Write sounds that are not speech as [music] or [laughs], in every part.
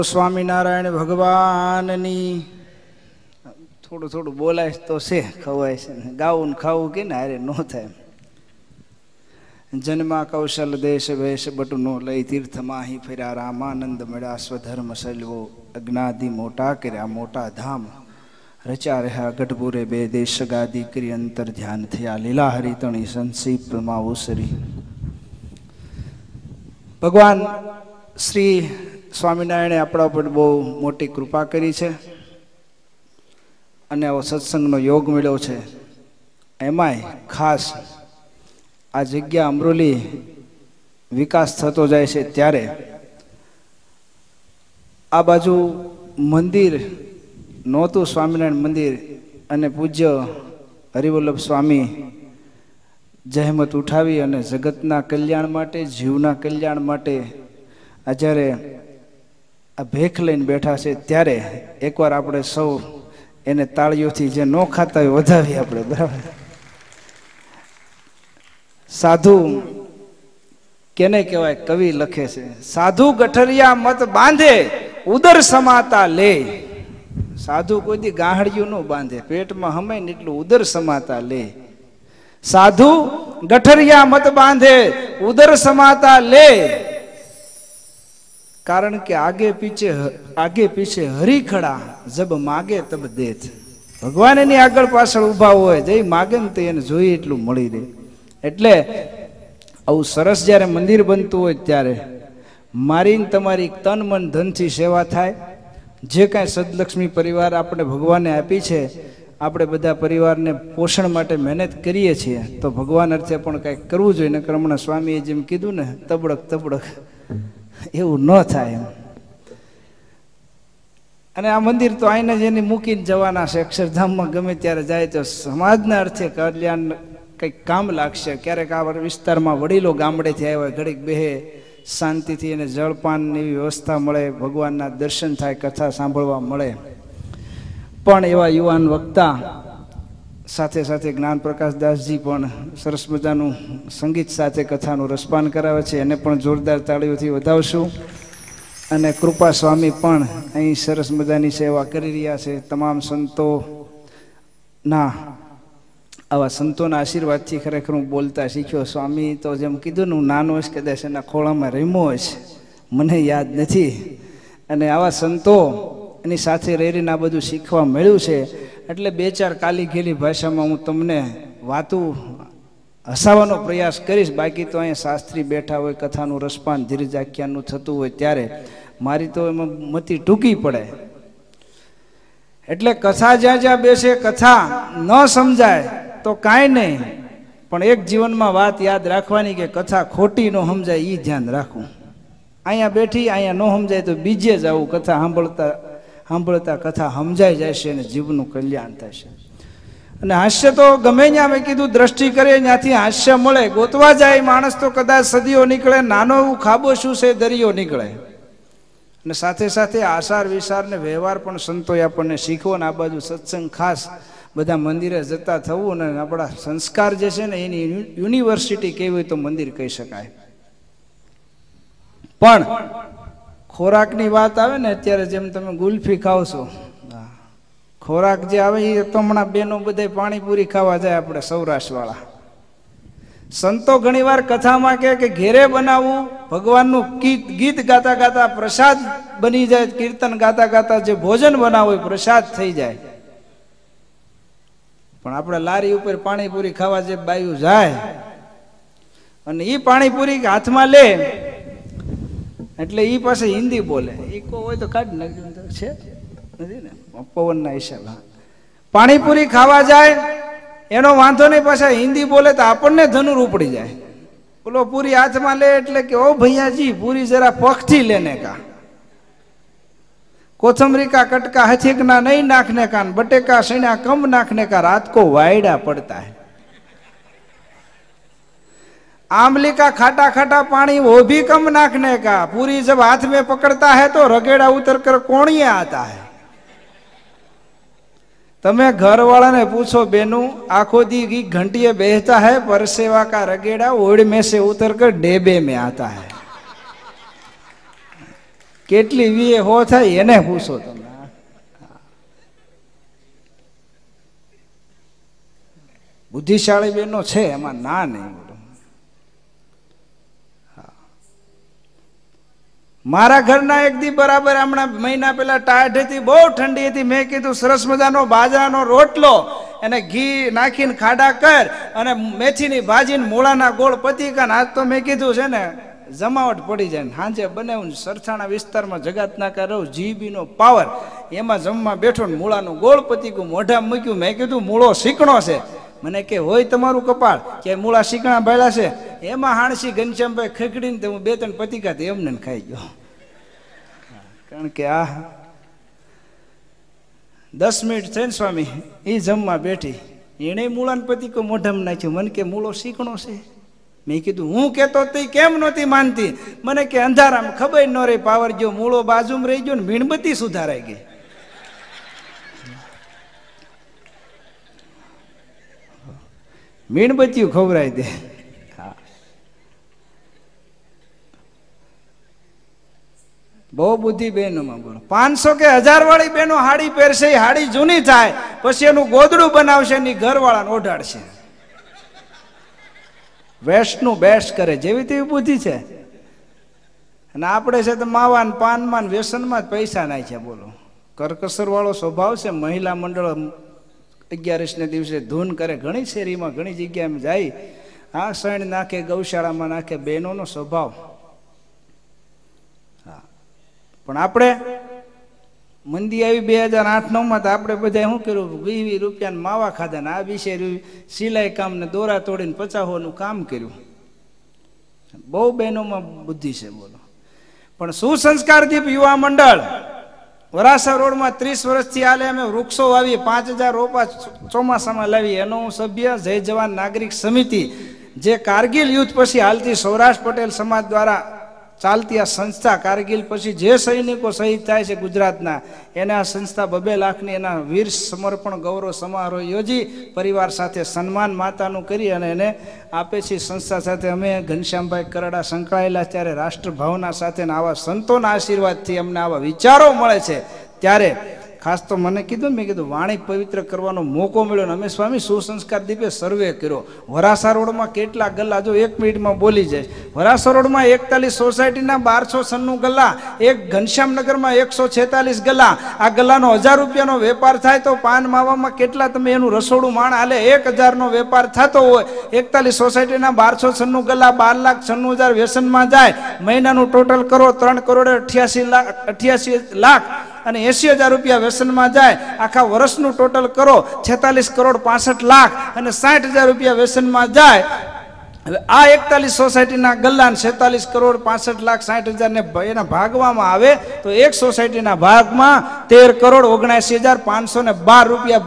બોલો સ્વામિનારાયણ ભગવાનની થોડું થોડું બોલાય તો છે ખવાય છે ગાવું ખાવું કે ને અરે ન થાય જન્મા કૌશલ દેશ વેશ બટુનો લઈ તીર્થમાં હિ ફેર્યા રામાનંદ મળ્યા સ્વધર્મ સલવો અજ્ઞાદિ મોટા કર્યા મોટા ધામ રચા રહ્યા ગઢપુરે બે દેશ ગાદી કરી અંતર ધ્યાન થયા લીલા હરિતણી સંસીપમાં ઉસરી ભગવાન શ્રી સ્વામિનારાયણે આપણા ઉપર બહુ મોટી કૃપા કરી છે અને આવો સત્સંગનો યોગ મળ્યો છે એમાંય ખાસ આ જગ્યા અમરોલી વિકાસ થતો જાય છે ત્યારે આ બાજુ મંદિર નહોતું સ્વામિનારાયણ મંદિર અને પૂજ્ય હરિવલ્લભ સ્વામી જહેમત ઉઠાવી અને જગતના કલ્યાણ માટે જીવના કલ્યાણ માટે આ જ્યારે આ ભેખ લઈને બેઠા છે ત્યારે એકવાર આપણે સૌ એને તાળીઓથી જે ન ખાતા હોય વધાવી આપણે બરાબર સાધુ કેને કહેવાય કવિ લખે છે સાધુ ગઠરિયા મત બાંધે ઉદર સમાતા લે સાધુ કોઈ દી ગાહડિયું ન બાંધે પેટમાં હમે ને એટલું ઉદર સમાતા લે સાધુ ગઠરિયા મત બાંધે ઉદર સમાતા લે કારણ કે આગે પીછે આગે પીછે હરીખડા જબ માગે તબ દેથ ભગવાન એની આગળ પાછળ ઊભા હોય જે માગે ને તે એને જોઈએ એટલું મળી દે એટલે આવું સરસ જ્યારે મંદિર બનતું હોય ત્યારે મારીને તમારી તન મન ધનથી સેવા થાય જે કાંઈ સદલક્ષ્મી પરિવાર આપણે ભગવાને આપી છે આપણે બધા પરિવારને પોષણ માટે મહેનત કરીએ છીએ તો ભગવાન અર્થે પણ કાંઈક કરવું જોઈએ ને કર્મણા સ્વામીએ જેમ કીધું ને તબડક તબડક એવું ન થાય એમ અને આ મંદિર તો આઈને જ એને મૂકીને જવાના છે અક્ષરધામમાં ગમે ત્યારે જાય તો સમાજના અર્થે કલ્યાણ કંઈક કામ લાગશે ક્યારેક આ વિસ્તારમાં વડીલો ગામડેથી આવ્યા હોય ઘડીક બેહે શાંતિથી એને જળપાનની વ્યવસ્થા મળે ભગવાનના દર્શન થાય કથા સાંભળવા મળે પણ એવા યુવાન વક્તા સાથે સાથે જ્ઞાન પ્રકાશદાસજી પણ સરસ મજાનું સંગીત સાથે કથાનું રસપાન કરાવે છે એને પણ જોરદાર તાળીઓથી વધાવશું અને કૃપા સ્વામી પણ અહીં સરસ મજાની સેવા કરી રહ્યા છે તમામ સંતો ના આવા સંતોના આશીર્વાદથી ખરેખર હું બોલતા શીખ્યો સ્વામી તો જેમ કીધું ને હું નાનો હશ કદાચ એના ખોળામાં રમ્યો હશ મને યાદ નથી અને આવા સંતો એની સાથે રહીને આ બધું શીખવા મળ્યું છે એટલે બે ચાર કાલી ઘેલી ભાષામાં હું તમને વાતું હસાવાનો પ્રયાસ કરીશ બાકી તો અહીંયા શાસ્ત્રી બેઠા હોય કથાનું રસપાન ધીરજ આખ્યાનનું થતું હોય ત્યારે મારી તો એમાં મતી ટૂંકી પડે એટલે કથા જ્યાં જ્યાં બેસે કથા ન સમજાય તો કાંઈ નહીં પણ એક જીવનમાં વાત યાદ રાખવાની કે કથા ખોટી ન સમજાય એ ધ્યાન રાખવું અહીંયા બેઠી અહીંયા ન સમજાય તો બીજે જ આવું કથા સાંભળતા સાંભળતા કથા સમજાઈ જશે અને જીવનું કલ્યાણ થશે અને હાસ્ય તો ગમે ત્યાં મેં કીધું દ્રષ્ટિ કરે ત્યાંથી હાસ્ય મળે ગોતવા જાય માણસ તો કદાચ સદીઓ નીકળે નાનો એવું ખાબો શું છે દરિયો નીકળે અને સાથે સાથે આસાર વિસારને વ્યવહાર પણ સંતોએ આપણને શીખવો ને આ બાજુ સત્સંગ ખાસ બધા મંદિરે જતા થવું અને આપણા સંસ્કાર જે છે ને એની યુનિવર્સિટી કેવી તો મંદિર કહી શકાય પણ ખોરાકની વાત આવે ને અત્યારે જેમ તમે ગુલ્ફી ખાવ છો ખોરાક જે આવે એ તો હમણાં બેનો બધે પાણીપુરી ખાવા જાય આપણે સૌરાષ્ટ્રવાળા સંતો ઘણીવાર કથામાં કહે કે ઘેરે બનાવવું ભગવાનનું ગીત ગીત ગાતા ગાતા પ્રસાદ બની જાય કીર્તન ગાતા ગાતા જે ભોજન બનાવવું એ પ્રસાદ થઈ જાય પણ આપણે લારી ઉપર પાણીપુરી ખાવા જે બાયું જાય અને એ પાણીપુરી હાથમાં લે એટલે એ પાસે હિન્દી બોલે એ કો હોય તો કાઢી નાખજો છે નથી ને પવનના હિસાબે પાણીપુરી ખાવા જાય એનો વાંધો નહીં પાછા હિન્દી બોલે તો આપણને ધનુર ઉપડી જાય બોલો પૂરી હાથમાં લે એટલે કે ઓ ભૈયાજી પૂરી જરા પગથી લેને કા કોથમરીકા કટકા હથીકના નહીં નાખને કાન બટેકા સીણા કમ નાખને કા રાત કો વાયડા પડતા હે આંબલી કા ખાટા ખાટા પાણી वो भी कम नाखने का पूरी जब हाथ में पकड़ता है तो रगेड़ा उतर कर कोणिए आता है તમે વાળાને પૂછો બેનું આખો દી ઘંટીએ બેહતા હે પરસેવા કા રગેડા ઓડ મેં સે ઉતર કર ડેબે મે આતા હે કેટલી વીએ હો થાય એને પૂછો તમે બુદ્ધિશાળી બેનો છે એમાં ના નહીં મારા ઘરના એક દી બરાબર હમણાં મહિના પહેલા ટાઢ હતી બહુ ઠંડી હતી મેં કીધું સરસ મજાનો બાજરાનો રોટલો એને ઘી નાખીને ખાડા કર અને મેથીની ભાજીને મૂળાના ગોળ પતિકાને આજ તો મેં કીધું છે ને જમાવટ પડી જાય સાંજે બનાવું સરથાણા વિસ્તારમાં જગતનાકા રહું જીબીનો પાવર એમાં જમવા બેઠો ને મૂળાનું ગોળ પતિકું મોઢા મૂક્યું મેં કીધું મૂળો શીકણો છે મને કે હોય તમારું કપાળ કે મૂળા શીકણા ભેળા છે એમાં હાણસી ઘનશ્યામભાઈ ખેકડીને હું બે ત્રણ પતિકા એમને ખાઈ ગયો કારણ કે આ દસ મિનિટ થઈને સ્વામી એ જમવા બેઠી એણે મૂળાન પતિ કોઈ મોઢામાં નાખ્યું મને કે મૂળો શીખણો છે મેં કીધું હું કહેતો તે કેમ નહોતી માનતી મને કે અંધારામાં ખબર ન રહી પાવર જો મૂળો બાજુમાં રહી ગયો ને મીણબત્તી સુધારાઈ ગઈ મીણબત્તી ખવરાઈ દે બહુ બુદ્ધિ બહેનોમાં બોલો પાંચસો કે હજાર વાળી બહેનો હાડી પહેરશે હાડી જૂની થાય પછી એનું ગોદડું બનાવશે એની ઘરવાળાને ઓઢાડશે વેસ્ટનું બેસ્ટ કરે જેવી તેવી બુદ્ધિ છે અને આપણે છે તો માવાન પાનમાં વ્યસનમાં જ પૈસા નાય છે બોલો કરકસરવાળો સ્વભાવ છે મહિલા મંડળ અગિયારસને દિવસે ધૂન કરે ઘણી શેરીમાં ઘણી જગ્યાએ જાય આ સણ નાખે ગૌશાળામાં નાખે બહેનોનો સ્વભાવ પણ આપણે મંદી આવી બે હજાર આઠ નવમાં તો આપણે બધા શું કર્યું વીસ વીસ રૂપિયાને માવા ખાધા ને આ વિશે સિલાઈ કામને દોરા તોડીને પચાવવાનું કામ કર્યું બહુ બહેનોમાં બુદ્ધિ છે બોલો પણ સુસંસ્કાર દીપ યુવા મંડળ વરાસા રોડમાં ત્રીસ વર્ષથી હાલે અમે વૃક્ષો વાવી પાંચ હજાર રોપા ચોમાસામાં લાવી એનો હું સભ્ય જય જવાન નાગરિક સમિતિ જે કારગિલ યુદ્ધ પછી હાલતી સૌરાષ્ટ્ર પટેલ સમાજ દ્વારા ચાલતી આ સંસ્થા કારગિલ પછી જે સૈનિકો શહીદ થાય છે ગુજરાતના એને આ સંસ્થા બબે લાખની એના વીર સમર્પણ ગૌરવ સમારોહ યોજી પરિવાર સાથે સન્માન માતાનું કરી અને એને આપે છે સંસ્થા સાથે અમે ઘનશ્યામભાઈ કરડા સંકળાયેલા ત્યારે રાષ્ટ્રભાવના સાથે આવા સંતોના આશીર્વાદથી અમને આવા વિચારો મળે છે ત્યારે ખાસ તો મને કીધું મેં કીધું વાણી પવિત્ર કરવાનો મોકો મળ્યો ને અમે સ્વામી સુસંસ્કાર દીપે સર્વે કર્યો વરાસા રોડમાં કેટલા ગલ્લા જો એક મિનિટમાં બોલી જાય વરાસા રોડમાં એકતાલીસ સોસાયટીના બારસો સન્નું ગલ્લા એક ઘનશ્યામનગરમાં એકસો છેતાલીસ ગલ્લા આ ગલ્લાનો હજાર રૂપિયાનો વેપાર થાય તો પાન માવામાં કેટલા તમે એનું રસોડું માણ હાલે એક હજારનો વેપાર થતો હોય એકતાલીસ સોસાયટીના બારસો સન્નું ગલ્લા બાર લાખ છન્નું હજાર વ્યસનમાં જાય મહિનાનું ટોટલ કરો ત્રણ કરોડ અઠ્યાસી લાખ અઠ્યાસી લાખ અને એંસી હજાર રૂપિયા વ્યસનમાં જાય આખા વર્ષનું ટોટલ કરો છેતાલીસ કરોડ પાસઠ લાખ અને સાઠ હજાર રૂપિયા વ્યસનમાં જાય આ એકતાલીસ સોસાયટીના ગલ્લાને છેતાલીસ કરોડ પાસઠ લાખ સાઠ હજારને એને ભાગવામાં આવે તો એક સોસાયટીના ભાગમાં તેર કરોડ ઓગણસી હજાર પાંચસો ને બાર રૂપિયા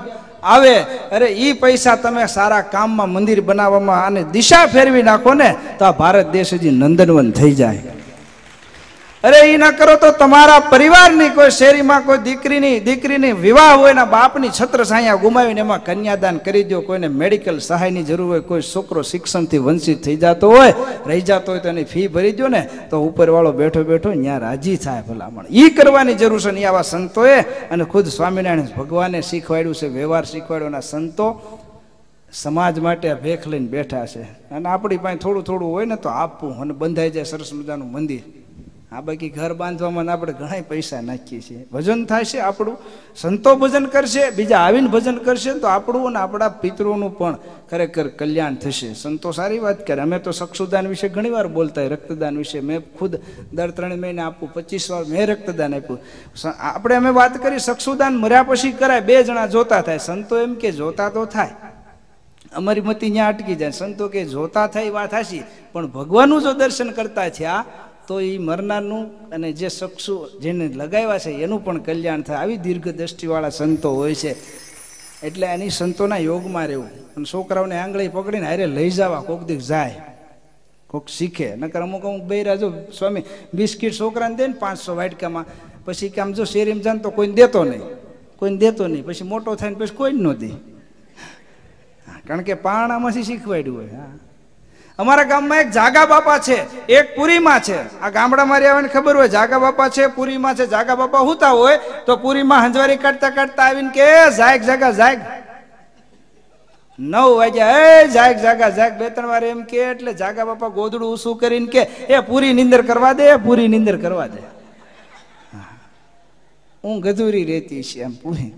આવે અરે એ પૈસા તમે સારા કામમાં મંદિર બનાવવામાં અને દિશા ફેરવી નાખો ને તો આ ભારત દેશ હજી નંદનવન થઈ જાય અરે એ ન કરો તો તમારા પરિવારની કોઈ શેરીમાં કોઈ દીકરીની દીકરીની વિવાહ હોય એના બાપની છત્ર સાયા ગુમાવીને એમાં કન્યાદાન કરી દો કોઈને મેડિકલ સહાયની જરૂર હોય કોઈ છોકરો શિક્ષણથી વંચિત થઈ જતો હોય રહી જતો હોય તો એની ફી ભરી દો ને તો ઉપરવાળો બેઠો બેઠો ત્યાં રાજી થાય ભલામણ એ કરવાની જરૂર છે ને આવા સંતોએ અને ખુદ સ્વામિનારાયણ ભગવાને શીખવાડ્યું છે વ્યવહાર શીખવાડ્યો અને સંતો સમાજ માટે ભેખ લઈને બેઠા છે અને આપણી પાસે થોડું થોડું હોય ને તો આપવું અને બંધાઈ જાય સરસ મજાનું મંદિર આ બાકી ઘર બાંધવામાં આપણે ઘણા પૈસા નાખીએ છીએ ભજન થશે આપણું સંતો ભજન કરશે બીજા આવીને ભજન કરશે તો આપણું અને આપણા પિતૃનું પણ ખરેખર કલ્યાણ થશે સંતો સારી વાત કરે અમે તો સક્ષુદાન વિશે ઘણીવાર બોલતા રક્તદાન વિશે મેં ખુદ દર ત્રણ મહિને આપું પચીસ વાર મેં રક્તદાન આપ્યું આપણે અમે વાત કરી સક્ષુદાન મર્યા પછી કરાય બે જણા જોતા થાય સંતો એમ કે જોતા તો થાય અમારી મતી ત્યાં અટકી જાય સંતો કે જોતા થાય વાત હાશી પણ ભગવાનનું જો દર્શન કરતા છે આ તો એ મરનારનું અને જે શખ્સો જેને લગાવ્યા છે એનું પણ કલ્યાણ થાય આવી દીર્ઘ દ્રષ્ટિવાળા સંતો હોય છે એટલે એની સંતોના યોગમાં રહેવું અને છોકરાઓને આંગળી પકડીને હારે લઈ જવા કોક દીક જાય કોક શીખે નકર અમુક અમુક બે રાજો સ્વામી બિસ્કિટ છોકરાને દે ને પાંચસો વાટકામાં પછી કે આમ જો શેરીમ જાન તો કોઈને દેતો નહીં કોઈને દેતો નહીં પછી મોટો થાય ને પછી કોઈ ન દે કારણ કે પાણામાંથી શીખવાડ્યું હોય હા અમારા ગામમાં એક જાગા બાપા છે એક પુરીમાં છે આ ગામડા મારી આવવાની ખબર હોય જાગા બાપા છે પુરીમાં છે જાગા બાપા હુતા હોય તો પુરીમાં હંજવારી કાઢતા કાઢતા આવીને કે જાયક જાગા જાયક નવ વાગ્યા એ જાયક જાગા જાયક બે ત્રણ વાર એમ કે એટલે જાગા બાપા ગોધડું ઊસું કરીને કે એ પૂરી નિંદર કરવા દે પૂરી નિંદર કરવા દે હું ગધુરી રહેતી છે એમ પૂરી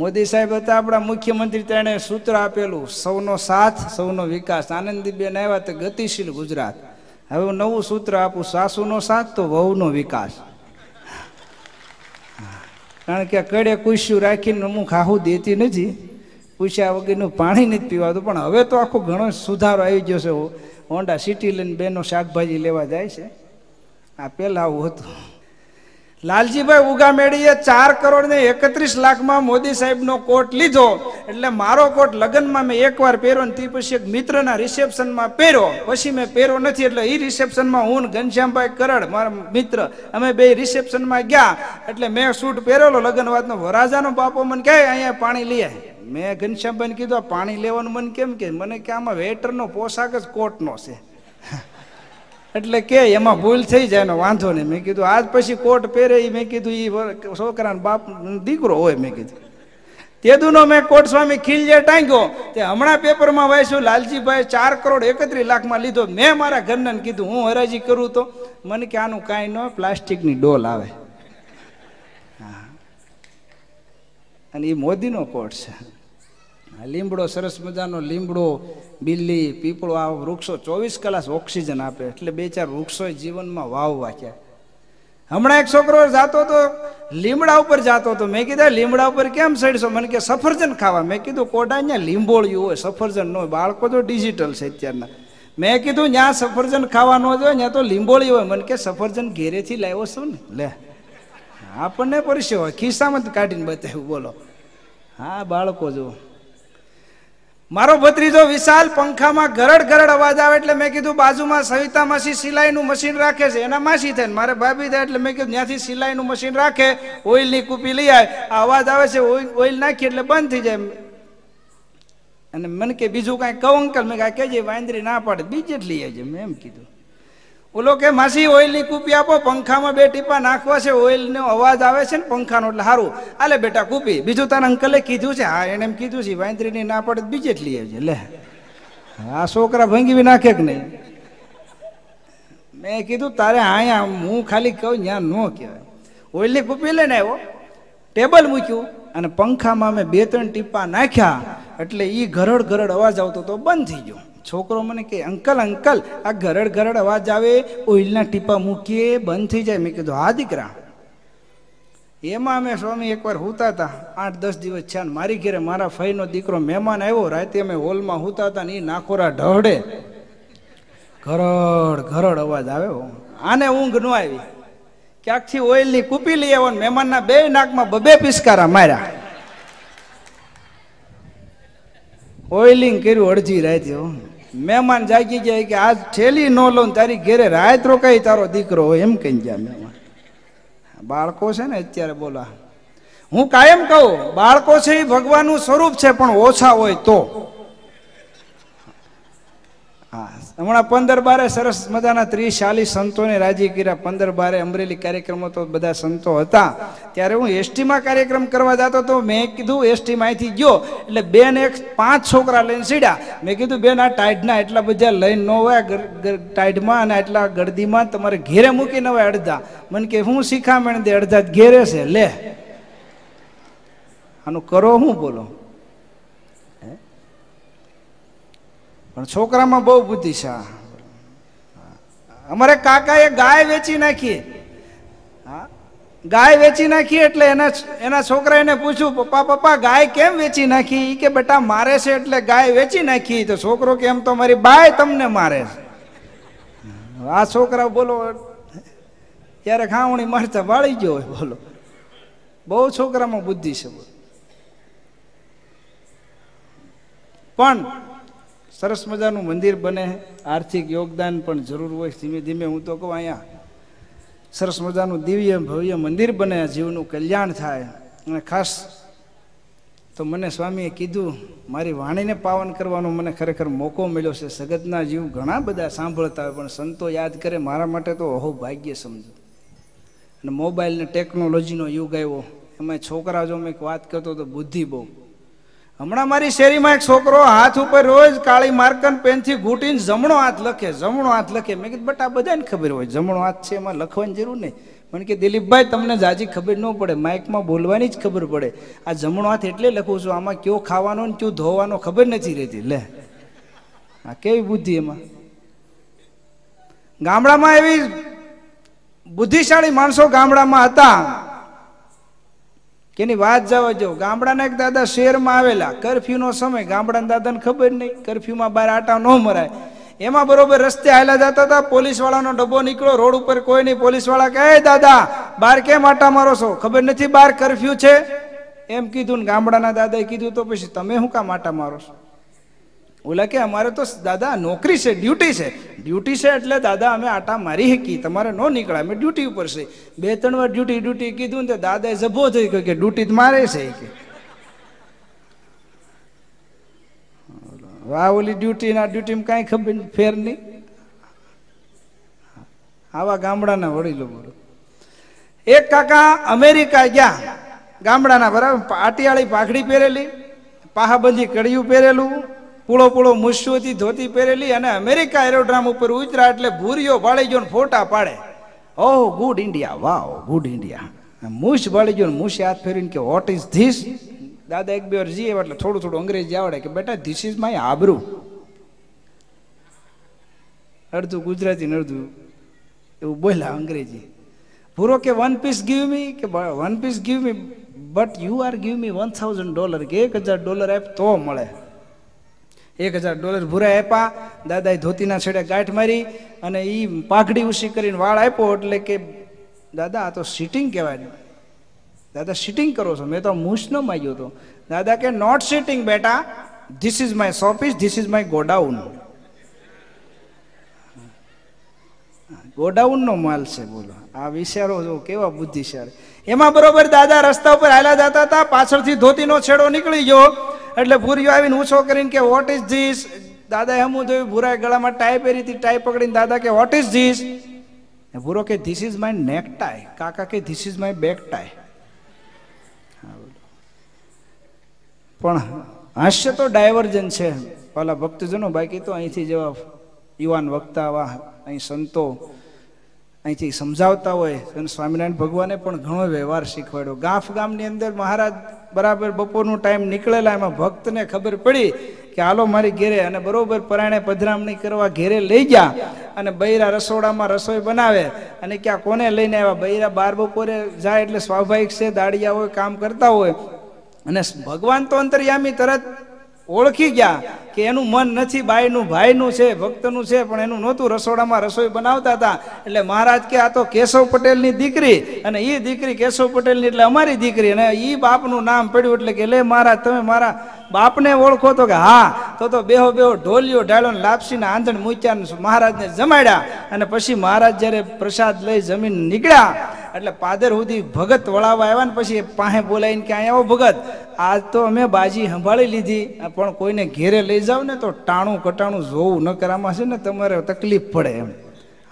મોદી સાહેબ હતા આપણા મુખ્યમંત્રી તેણે સૂત્ર આપેલું સૌનો સાથ સૌનો વિકાસ આનંદીબેન આવ્યા તો ગતિશીલ ગુજરાત હવે હું નવું સૂત્ર આપું સાસુનો સાથ તો વહુનો વિકાસ કારણ કે કડે કુશ્યું રાખીને હું ખાવું દેતી નથી પૂછ્યા વગરનું પાણી નથી પીવાતું પણ હવે તો આખો ઘણો સુધારો આવી ગયો છે હોન્ડા સિટી લઈને બેનો શાકભાજી લેવા જાય છે આ પહેલાં આવું હતું લાલજીભાઈ ઉગામેડીએ ચાર કરોડ ને એકત્રીસ લાખમાં મોદી સાહેબનો કોટ લીધો એટલે મારો કોટ લગ્નમાં મેં એકવાર પહેર્યો ને તે પછી એક મિત્રના રિસેપ્શનમાં પહેર્યો પછી મેં પહેર્યો નથી એટલે એ રિસેપ્શનમાં હું ઘનશ્યામભાઈ કરડ મારા મિત્ર અમે બે રિસેપ્શનમાં ગયા એટલે મેં સૂટ પહેરેલો લગ્નવાદનો વરાજાનો બાપો મને કહે અહીંયા પાણી લઈએ મેં ઘનશ્યામભાઈને કીધું પાણી લેવાનું મને કેમ કે મને કે આમાં વેટરનો પોશાક જ કોટનો છે એટલે કે એમાં ભૂલ થઈ જાય એનો વાંધો નહીં મેં કીધું આજ પછી કોટ પહેરે એ મેં કીધું એ છોકરાનો બાપ દીકરો હોય મેં કીધું તેદુનો મેં કોટ સ્વામી ખીલજે ટાંગ્યો તે હમણાં પેપરમાં વાંચ્યું લાલજીભાઈ ચાર કરોડ એકત્રીસ લાખમાં લીધો મેં મારા ઘરને કીધું હું હરાજી કરું તો મને કે આનું કાંઈ ન પ્લાસ્ટિકની ડોલ આવે હા અને એ મોદીનો કોટ છે લીમડો સરસ મજાનો લીમડો બિલ્લી પીપળો આ વૃક્ષો ચોવીસ કલાક ઓક્સિજન આપે એટલે બે ચાર વૃક્ષો જીવનમાં વાવ વાંચ્યા હમણાં એક છોકરો જાતો તો લીમડા ઉપર જાતો તો મેં કીધા લીમડા ઉપર કેમ ચડશો મને કે સફરજન ખાવા મેં કીધું કોટા ત્યાં લીંબોળ્યું હોય સફરજન ન હોય બાળકો તો ડિજિટલ છે અત્યારના મેં કીધું ત્યાં સફરજન ખાવા ન જોઈએ ત્યાં તો લીંબોળી હોય મને કે સફરજન ઘેરેથી લાવ્યો છું ને લે આપણને પરસ્યો હોય ખિસ્સામાં જ કાઢીને બતાવ્યું બોલો હા બાળકો જુઓ મારો ભત્રીજો વિશાલ પંખામાં ગરડ ગરડ અવાજ આવે એટલે મેં કીધું બાજુમાં સવિતા માસી સિલાઈનું મશીન રાખે છે એના માસી થઈને મારે ભાભી થાય એટલે મેં કીધું ત્યાંથી સિલાઈનું મશીન રાખે ઓઇલની કૂપી લઈ આવે આ અવાજ આવે છે ઓઇલ નાખી એટલે બંધ થઈ જાય અને મને કે બીજું કાંઈ કહું અંકલ મેં કાંઈ કહેજે વાંદરી ના પાડે બીજે જ લઈ આવજે મેં એમ કીધું ઓલો કે માસી ઓઇલની કૂપી આપો પંખામાં બે ટીપા નાખવા છે ઓઇલનો અવાજ આવે છે ને પંખાનો એટલે સારું આલે બેટા કૂપી બીજું તારા અંકલે કીધું છે હા એને એમ કીધું છે વાંદરીની ના પડે બીજે એટલી આવજે લે આ છોકરા ભંગી બી નાખે કે નહીં મેં કીધું તારે અહીંયા હું ખાલી કહું ત્યાં ન કહેવાય ઓઇલની કૂપી લઈને આવ્યો ટેબલ મૂક્યું અને પંખામાં અમે બે ત્રણ ટીપા નાખ્યા એટલે એ ઘરડ ઘરડ અવાજ આવતો તો બંધ થઈ ગયો છોકરો મને કહે અંકલ અંકલ આ ઘરડ ઘરડ અવાજ આવે ઓઇલના ટીપા મૂકીએ બંધ થઈ જાય મેં કીધું હા દીકરા એમાં અમે સ્વામી એકવાર હૂતા હતા આઠ દસ દિવસ છે મારી ઘેરે મારા ફઈનો દીકરો મહેમાન આવ્યો રાતે અમે હોલમાં હૂતા હતા ને એ નાખોરા ઢહડે ઘરડ ઘરડ અવાજ આવ્યો આને ઊંઘ ન આવી ક્યાંકથી ઓઇલની કૂપી લઈ આવો મહેમાનના બે નાકમાં બબે પિસ્કારા માર્યા ઓઇલિંગ કર્યું અડધી રાતે મહેમાન જાગી જાય કે આજ ઠેલી ન લો તારી ઘેરે રાત રોકાય તારો દીકરો હોય એમ કહીને જાય મહેમાન બાળકો છે ને અત્યારે બોલા હું કાયમ કહું બાળકો છે એ ભગવાનનું સ્વરૂપ છે પણ ઓછા હોય તો હા હમણાં પંદર બારે સરસ મજાના ત્રીસ ચાલીસ સંતોને રાજી કર્યા પંદર બારે અમરેલી કાર્યક્રમો તો બધા સંતો હતા ત્યારે હું એસટીમાં કાર્યક્રમ કરવા જતો તો મેં કીધું એસટીમાં અહીંથી ગયો એટલે બેન એક પાંચ છોકરા લઈને સીડ્યા મેં કીધું બેન આ ટાઈડના એટલા બધા લઈને ન હોય ટાઈડમાં અને આટલા ગરદીમાં તમારે ઘેરે મૂકી ન હોય અડધા મને કે હું શીખામણ દે અડધા ઘેરે છે લે આનું કરો હું બોલો પણ છોકરામાં બહુ બુદ્ધિ છે અમારે કાકાએ ગાય વેચી નાખી હા ગાય વેચી નાખી એટલે એના એના છોકરા એને પૂછ્યું પપ્પા પપ્પા ગાય કેમ વેચી નાખી કે બેટા મારે છે એટલે ગાય વેચી નાખી તો છોકરો કેમ તો મારી બાય તમને મારે આ છોકરા બોલો ત્યારે ખાવણી મારતા વાળી ગયો હોય બોલો બહુ છોકરામાં બુદ્ધિ છે પણ સરસ મજાનું મંદિર બને આર્થિક યોગદાન પણ જરૂર હોય ધીમે ધીમે હું તો કહું અહીંયા સરસ મજાનું દિવ્ય ભવ્ય મંદિર બને જીવનું કલ્યાણ થાય અને ખાસ તો મને સ્વામીએ કીધું મારી વાણીને પાવન કરવાનો મને ખરેખર મોકો મળ્યો છે સગતના જીવ ઘણા બધા સાંભળતા હોય પણ સંતો યાદ કરે મારા માટે તો અહો ભાગ્ય સમજો અને મોબાઈલ ને ટેકનોલોજીનો યુગ આવ્યો એમાં છોકરા જો મેં વાત કરતો તો બુદ્ધિ બહુ હમણાં મારી શેરીમાં એક છોકરો હાથ ઉપર રોજ કાળી માર્કન પેનથી ઘૂંટીને જમણો હાથ લખે જમણો હાથ લખે મેં કીધું બટ આ બધાને ખબર હોય જમણો હાથ છે એમાં લખવાની જરૂર નહીં મને કે દિલીપભાઈ તમને જાજી ખબર ન પડે માઇકમાં બોલવાની જ ખબર પડે આ જમણો હાથ એટલે લખું છું આમાં કયો ખાવાનો ને કયો ધોવાનો ખબર નથી રહેતી લે આ કેવી બુદ્ધિ એમાં ગામડામાં એવી બુદ્ધિશાળી માણસો ગામડામાં હતા કે એની વાત જવા જવું ગામડાના એક દાદા શહેરમાં આવેલા કરફ્યુનો સમય ગામડાના દાદાને ખબર નહીં કરફ્યુમાં બહાર આટા ન મરાય એમાં બરોબર રસ્તે હાલ્યા જતા હતા પોલીસ વાળાનો ડબ્બો નીકળો રોડ ઉપર કોઈ નહીં પોલીસ વાળા કહે દાદા બાર કેમ આટા મારો છો ખબર નથી બાર કરફ્યુ છે એમ કીધું ગામડાના દાદાએ કીધું તો પછી તમે શું કામ આટા મારો છો ઓલા કે અમારે તો દાદા નોકરી છે ડ્યુટી છે ડ્યુટી છે એટલે દાદા અમે આટા મારી શકી તમારે ન નીકળે અમે ડ્યુટી ઉપર છે બે ત્રણ વાર ડ્યુટી ડ્યુટી કીધું ને દાદાએ જભો થઈ ગયો કે ડ્યુટી મારે છે કે વાહ ઓલી ડ્યુટી ના ડ્યુટીમાં કાંઈ ખબર ફેર નહીં આવા ગામડાના વડીલો બોલો એક કાકા અમેરિકા ગયા ગામડાના બરાબર પાટિયાળી પાઘડી પહેરેલી પાહાબંધી કડિયું પહેરેલું પૂળો પૂળો મુસ્યુથી ધોતી પહેરેલી અને અમેરિકા એરોડ્રામ ઉપર ઉતરા એટલે ભૂરીઓ બાળી ગયો ફોટા પાડે oh good India wow good India મૂછ બાળી ગયો મૂછે હાથ ફેરીને કે વોટ ઇઝ ધીસ દાદા એક બે વાર જઈએ એટલે થોડું થોડું અંગ્રેજી આવડે કે બેટા ધીસ ઇઝ માય આબરૂ અડધું ગુજરાતી અડધું એવું બોલ્યા અંગ્રેજી પૂરો કે વન પીસ ગીવ મી કે one piece give me but you are give me one thousand dollar કે એક હજાર ડોલર આપ તો મળે એક હજાર ડોલર ભૂરા આપ્યા દાદાએ ધોતીના છેડે ગાંઠ મારી અને એ પાઘડી ઉછી કરીને વાળ આપ્યો એટલે કે દાદા આ તો સિટિંગ કહેવાય દાદા સિટિંગ કરો છો મેં તો મૂછનો માગ્યો હતો દાદા કે નોટ સિટિંગ બેટા this is my showpiece this is my godown ગોડાઉનનો માલ છે બોલો આ વિચારો જો કેવા બુદ્ધિશાળી એમાં બરોબર દાદા રસ્તા ઉપર હાલા જતા હતા પાછળથી ધોતીનો છેડો નીકળી ગયો એટલે ભૂરીઓ આવીને ઊંચો કરીને કે વોટ ઇઝ ધીસ દાદાએ હમું જોયું ભૂરાએ ગળામાં ટાઈ પહેરી હતી ટાઈ પકડીને દાદા કે વોટ ઇઝ ધીસ ભૂરો કે this is my neck tie કાકા કે this is my back tie પણ હાસ્ય તો ડાયવર્જન છે પેલા ભક્તજનો બાકી તો અહીંથી જેવા યુવાન વક્તા આવા અહીં સંતો અહીંથી સમજાવતા હોય અને સ્વામિનારાયણ ભગવાને પણ ઘણો વ્યવહાર શીખવાડ્યો ગાંફ ગામની અંદર મહારાજ બરાબર બપોરનું ટાઈમ નીકળેલા એમાં ભક્તને ખબર પડી કે હાલો મારી ઘેરે અને બરોબર પરાણે પધરામણી કરવા ઘેરે લઈ ગયા અને બૈરા રસોડામાં રસોઈ બનાવે અને ક્યાં કોને લઈને આવ્યા બૈરા બાર બપોરે જાય એટલે સ્વાભાવિક છે દાડિયા હોય કામ કરતા હોય અને ભગવાન તો અંતર્યામી તરત ઓળખી ગયા કે એનું મન નથી બાયનું ભાઈનું છે ભક્તનું છે પણ એનું નહોતું રસોડામાં રસોઈ બનાવતા હતા એટલે મહારાજ કે આ તો કેશવ પટેલની દીકરી અને એ દીકરી કેશવ પટેલની એટલે અમારી દીકરી અને એ બાપનું નામ પડ્યું એટલે કે લે મહારાજ તમે મારા બાપને ઓળખો તો કે હા તો તો બેહો બેહો ઢોલિયો ઢાળો ને લાપસીને આંધણ મૂચ્યા મહારાજને જમાડ્યા અને પછી મહારાજ જ્યારે પ્રસાદ લઈ જમીન નીકળ્યા એટલે પાદર સુધી ભગત વળાવવા આવ્યા ને પછી પાસે બોલાવીને કે આવો ભગત આજ તો અમે બાજી સંભાળી લીધી પણ કોઈને ઘેરે લઈ જાવ ને તો ટાણું કટાણું જોવું ન કરામાં છે ને તમારે તકલીફ પડે એમ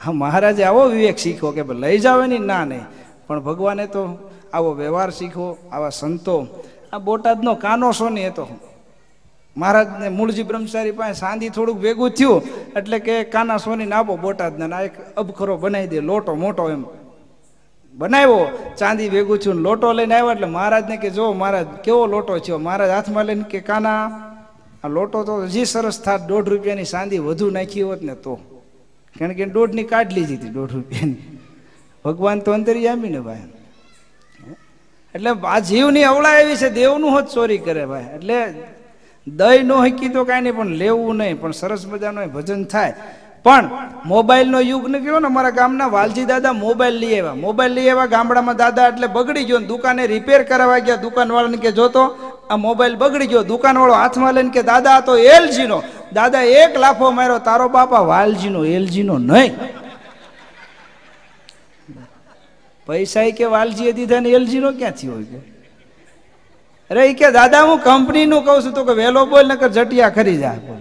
હા મહારાજે આવો વિવેક શીખવો કે લઈ જાવ એની ના નહીં પણ ભગવાને તો આવો વ્યવહાર શીખો આવા સંતો આ બોટાદનો કાનો સોની હતો મહારાજને મૂળજી બ્રહ્મચારી પાસે સાંધી થોડુંક ભેગું થયું એટલે કે કાના સોની આપો બોટાદને આ એક અબખરો બનાવી દે લોટો મોટો એમ બનાવ્યો ચાંદી ભેગું થયું લોટો લઈને આવ્યો એટલે મહારાજને કે જો મહારાજ કેવો લોટો થયો મહારાજ હાથમાં લઈને કે કાના આ લોટો તો હજી સરસ થાત દોઢ રૂપિયાની સાંધી વધુ નાખી હોત ને તો કારણ કે દોઢની કાઢ લીધી હતી દોઢ રૂપિયાની ભગવાન તો અંતરી જામી ને ભાઈ એટલે આ જીવની અવળા એવી છે દેવનું જ ચોરી કરે ભાઈ એટલે દય નો હકી તો કાંઈ નહીં પણ લેવું નહીં પણ સરસ મજાનું ભજન થાય પણ મોબાઈલનો યુગ નીકળ્યો ને અમારા ગામના વાલજી દાદા મોબાઈલ લઈ આવ્યા મોબાઈલ લઈ આવ્યા ગામડામાં દાદા એટલે બગડી ગયો દુકાને રિપેર કરાવવા ગયા દુકાનવાળાને કે જોતો આ મોબાઈલ બગડી ગયો દુકાનવાળો હાથમાં લઈને કે દાદા તો એલજીનો દાદા એક લાફો માર્યો તારો બાપા વાલજીનો એલજીનો નહીં પૈસા કે વાલજીએ દીધા ને એલજીનો ક્યાંથી હોય કે અરે કે દાદા હું કંપનીનું કહું છું તો કે વહેલો બોલ નકર જટિયા ખરી જાય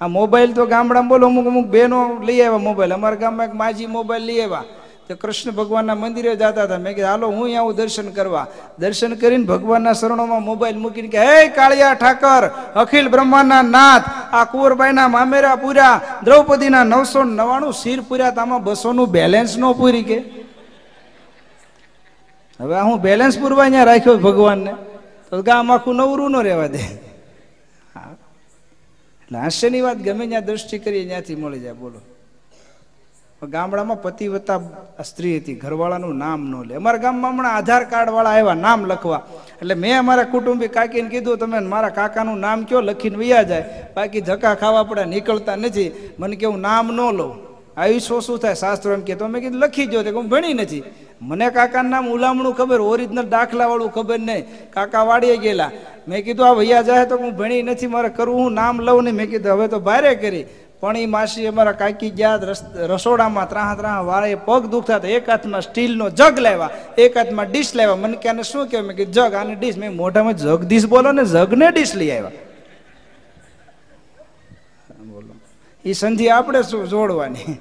આ મોબાઈલ તો ગામડામાં બોલો અમુક અમુક બહેનો લઈ આવ્યા મોબાઈલ અમારા ગામમાં એક માજી મોબાઈલ લઈ આવ્યા તો કૃષ્ણ ભગવાનના મંદિરે જતા હતા મેં કીધું હાલો હું આવું દર્શન કરવા દર્શન કરીને ભગવાનના શરણોમાં મોબાઈલ મૂકીને કે હે કાળિયા ઠાકર અખિલ બ્રહ્માના નાથ આ કુંવરબાઈના મામેરા પૂર્યા દ્રૌપદીના નવસો નવાણું શિર પૂર્યા તામાં બસોનું બેલેન્સ ન પૂરી કે હવે હું બેલેન્સ પૂરવા અહીંયા રાખ્યો ભગવાનને તો ગામ આખું નવરું ન રહેવા દે એટલે હાસ્યની વાત ગમે ત્યાં દ્રષ્ટિ કરીએ ત્યાંથી મળી જાય બોલો ગામડામાં પતિવતા સ્ત્રી હતી ઘરવાળાનું નામ ન લે અમારા ગામમાં હમણાં આધાર કાર્ડ વાળા આવ્યા નામ લખવા એટલે મેં અમારા કુટુંબી કાકીને કીધું તમે મારા કાકાનું નામ કયો લખીને વૈયા જાય બાકી ધક્કા ખાવા પડે નીકળતા નથી મને કેવું નામ ન લઉં આયુષો શું થાય શાસ્ત્રો એમ કહેતો મેં કીધું લખી દો હું ભણી નથી મને કાકાનું નામ ઉલામણું ખબર ઓરિજિનલ દાખલાવાળું ખબર નહીં કાકા વાળીએ ગયેલા મેં કીધું આ ભૈયા જાય તો હું ભણી નથી મારે કરવું હું નામ લઉં નહીં મેં કીધું હવે તો ભારે કરી પણ એ માસી અમારા કાકી ગયા રસોડામાં ત્રાહ ત્રાહ વાળે પગ દુખતા હતા એક હાથમાં સ્ટીલનો જગ લાવ્યા એક હાથમાં ડીશ લાવ્યા મને ક્યાંને શું કહેવાય મેં કીધું જગ આને ડીશ મેં મોઢામાં જગ ડીશ બોલો ને જગને ડીશ લઈ આવ્યા એ સંધિ આપણે શું જોડવાની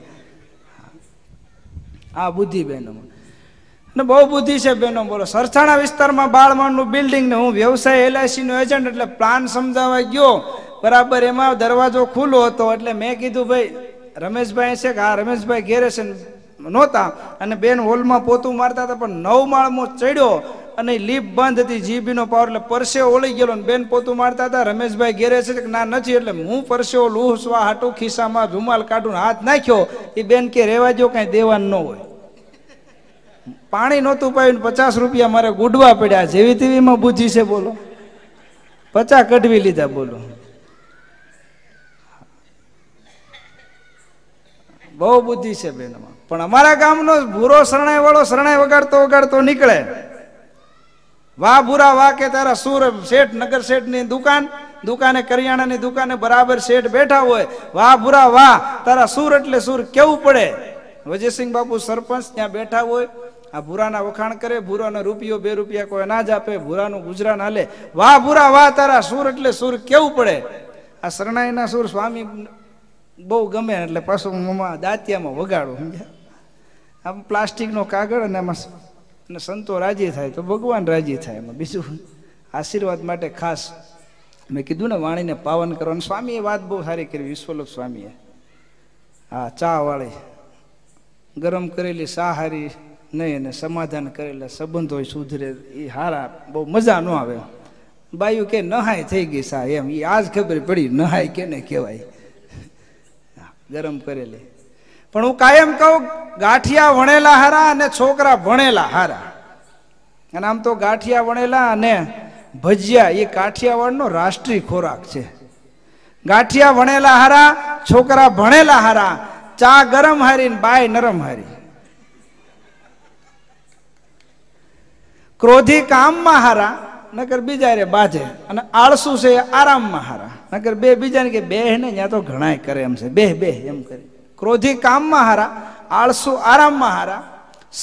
આ બુદ્ધિ બહેનો ને બહુ બુદ્ધિ છે બહેનો બોલો સરથાણા વિસ્તારમાં બાળમણનું બિલ્ડિંગ ને હું વ્યવસાય એલઆઈસીનો એજન્ટ એટલે પ્લાન સમજાવવા ગયો બરાબર એમાં દરવાજો ખુલ્લો હતો એટલે મેં કીધું ભાઈ રમેશભાઈ છે કે આ રમેશભાઈ ઘેરે છે નહોતા અને બેન હોલમાં પોતું મારતા હતા પણ નવ માળમાં ચડ્યો અને લીપ બંધ હતી જીભીનો પાવર એટલે પરસે ઓળી ગયેલો ને બેન પોતું મારતા હતા રમેશભાઈ ઘેરે છે કે ના નથી એટલે હું પરસેવો લૂહ સ્વા હાટું ખિસ્સામાં રૂમાલ કાઢું હાથ નાખ્યો એ બેન કે રેવા જો કાંઈ દેવાનું ન હોય પાણી નહોતું પાયું પચાસ રૂપિયા મારે ગુડવા પડ્યા જેવી તેવીમાં બુદ્ધિ છે બોલો પચા કઢવી લીધા બોલો બહુ બુદ્ધિ છે બેનમાં પણ અમારા ગામનો ભૂરો શરણાઈ વાળો શરણાઈ વગાડતો વગાડતો નીકળે વાહ ભૂરા વાહ કે તારા સુર શેઠ નગર શેઠની દુકાન દુકાને કરિયાણાની દુકાને બરાબર શેઠ બેઠા હોય વાહ ભૂરા વાહ તારા સુર એટલે સુર કેવું પડે વજયસિંહ બાપુ સરપંચ ત્યાં બેઠા હોય આ ભૂરાના વખાણ કરે ભૂરાનો રૂપિયો બે રૂપિયા કોઈ અનાજ આપે ભૂરાનું ગુજરાન હાલે વાહ ભૂરા વાહ તારા સુર એટલે સુર કેવું પડે આ શરણાઈના સુર સ્વામી બહુ ગમે એટલે પાછું મમા દાંતિયામાં વગાડું સમજ્યા આમ પ્લાસ્ટિકનો કાગળ અને આમાં અને સંતો રાજી થાય તો ભગવાન રાજી થાય એમાં બીજું આશીર્વાદ માટે ખાસ મેં કીધું ને વાણીને પાવન કરવાનું સ્વામીએ વાત બહુ સારી કરી વિશ્વલોક સ્વામીએ હા ચા વાળી ગરમ કરેલી સાહારી નહીં અને સમાધાન કરેલા સંબંધો સુધરે એ હારા બહુ મજા ન આવે બાયું કે નહાય થઈ ગઈ સા એમ એ આજ ખબર પડી નહાય કે ને કહેવાય ગરમ કરેલી પણ હું કાયમ કહું ગાંઠિયા વણેલા હારા અને છોકરા ભણેલા હારા અને આમ તો ગાંઠિયા વણેલા અને ભજીયા એ કાઠિયાવાડનો રાષ્ટ્રીય ખોરાક છે ગાંઠિયા વણેલા હારા છોકરા ભણેલા હારા ચા ગરમ હારી ને બાય નરમ હારી ક્રોધી કામમાં હારા નકર બીજા રે બાજે અને આળસુ છે આરામમાં હારા નકર બે બીજાને કે બે ને ત્યાં તો ઘણાય કરે એમ છે બે બે એમ કરે ક્રોધી કામમાં હારા આળસુ આરામમાં હારા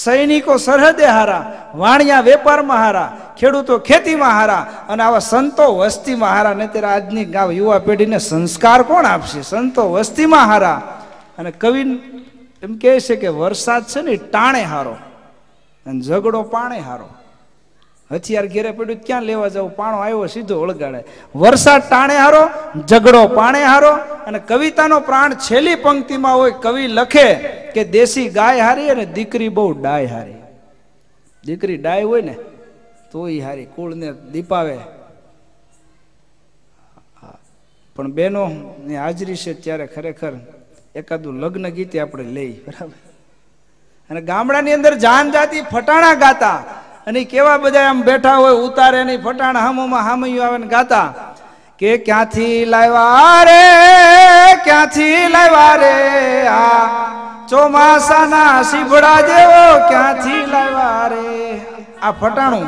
સૈનિકો સરહદે હારા વાણિયા વેપારમાં હારા ખેડૂતો ખેતીમાં હારા અને આવા સંતો વસ્તીમાં હારા ને ત્યારે આજની ગામ યુવા પેઢીને સંસ્કાર કોણ આપશે સંતો વસ્તીમાં હારા અને કવિ એમ કહે છે કે વરસાદ છે ને ટાણે હારો અને ઝઘડો પાણે હારો હથિયાર ઘેરે પડ્યું ક્યાં લેવા જવું પાણો આવ્યો સીધો ઓળગાડે વરસાદ ટાણે હારો ઝઘડો પાણે હારો અને કવિતાનો પ્રાણ છેલ્લી પંક્તિમાં હોય કવિ લખે કે દેશી ગાય હારી અને દીકરી બહુ ડાય હારી દીકરી ડાય હોય ને તો એ હારી કુળને દીપાવે પણ બહેનો ની હાજરી છે ત્યારે ખરેખર એકાદું લગ્ન ગીતે આપણે લઈ બરાબર અને ગામડાની અંદર જાન જાતિ ફટાણા ગાતા અને કેવા બધા આમ બેઠા હોય ઉતારે નહીં ફટાણ હામોમાં હામયું આવે ને ગાતા કે ક્યાંથી લાવ્યા રે ક્યાંથી લાવ્યા રે આ ચોમાસાના શીભડા જેવો ક્યાંથી લાવ્યા રે આ ફટાણું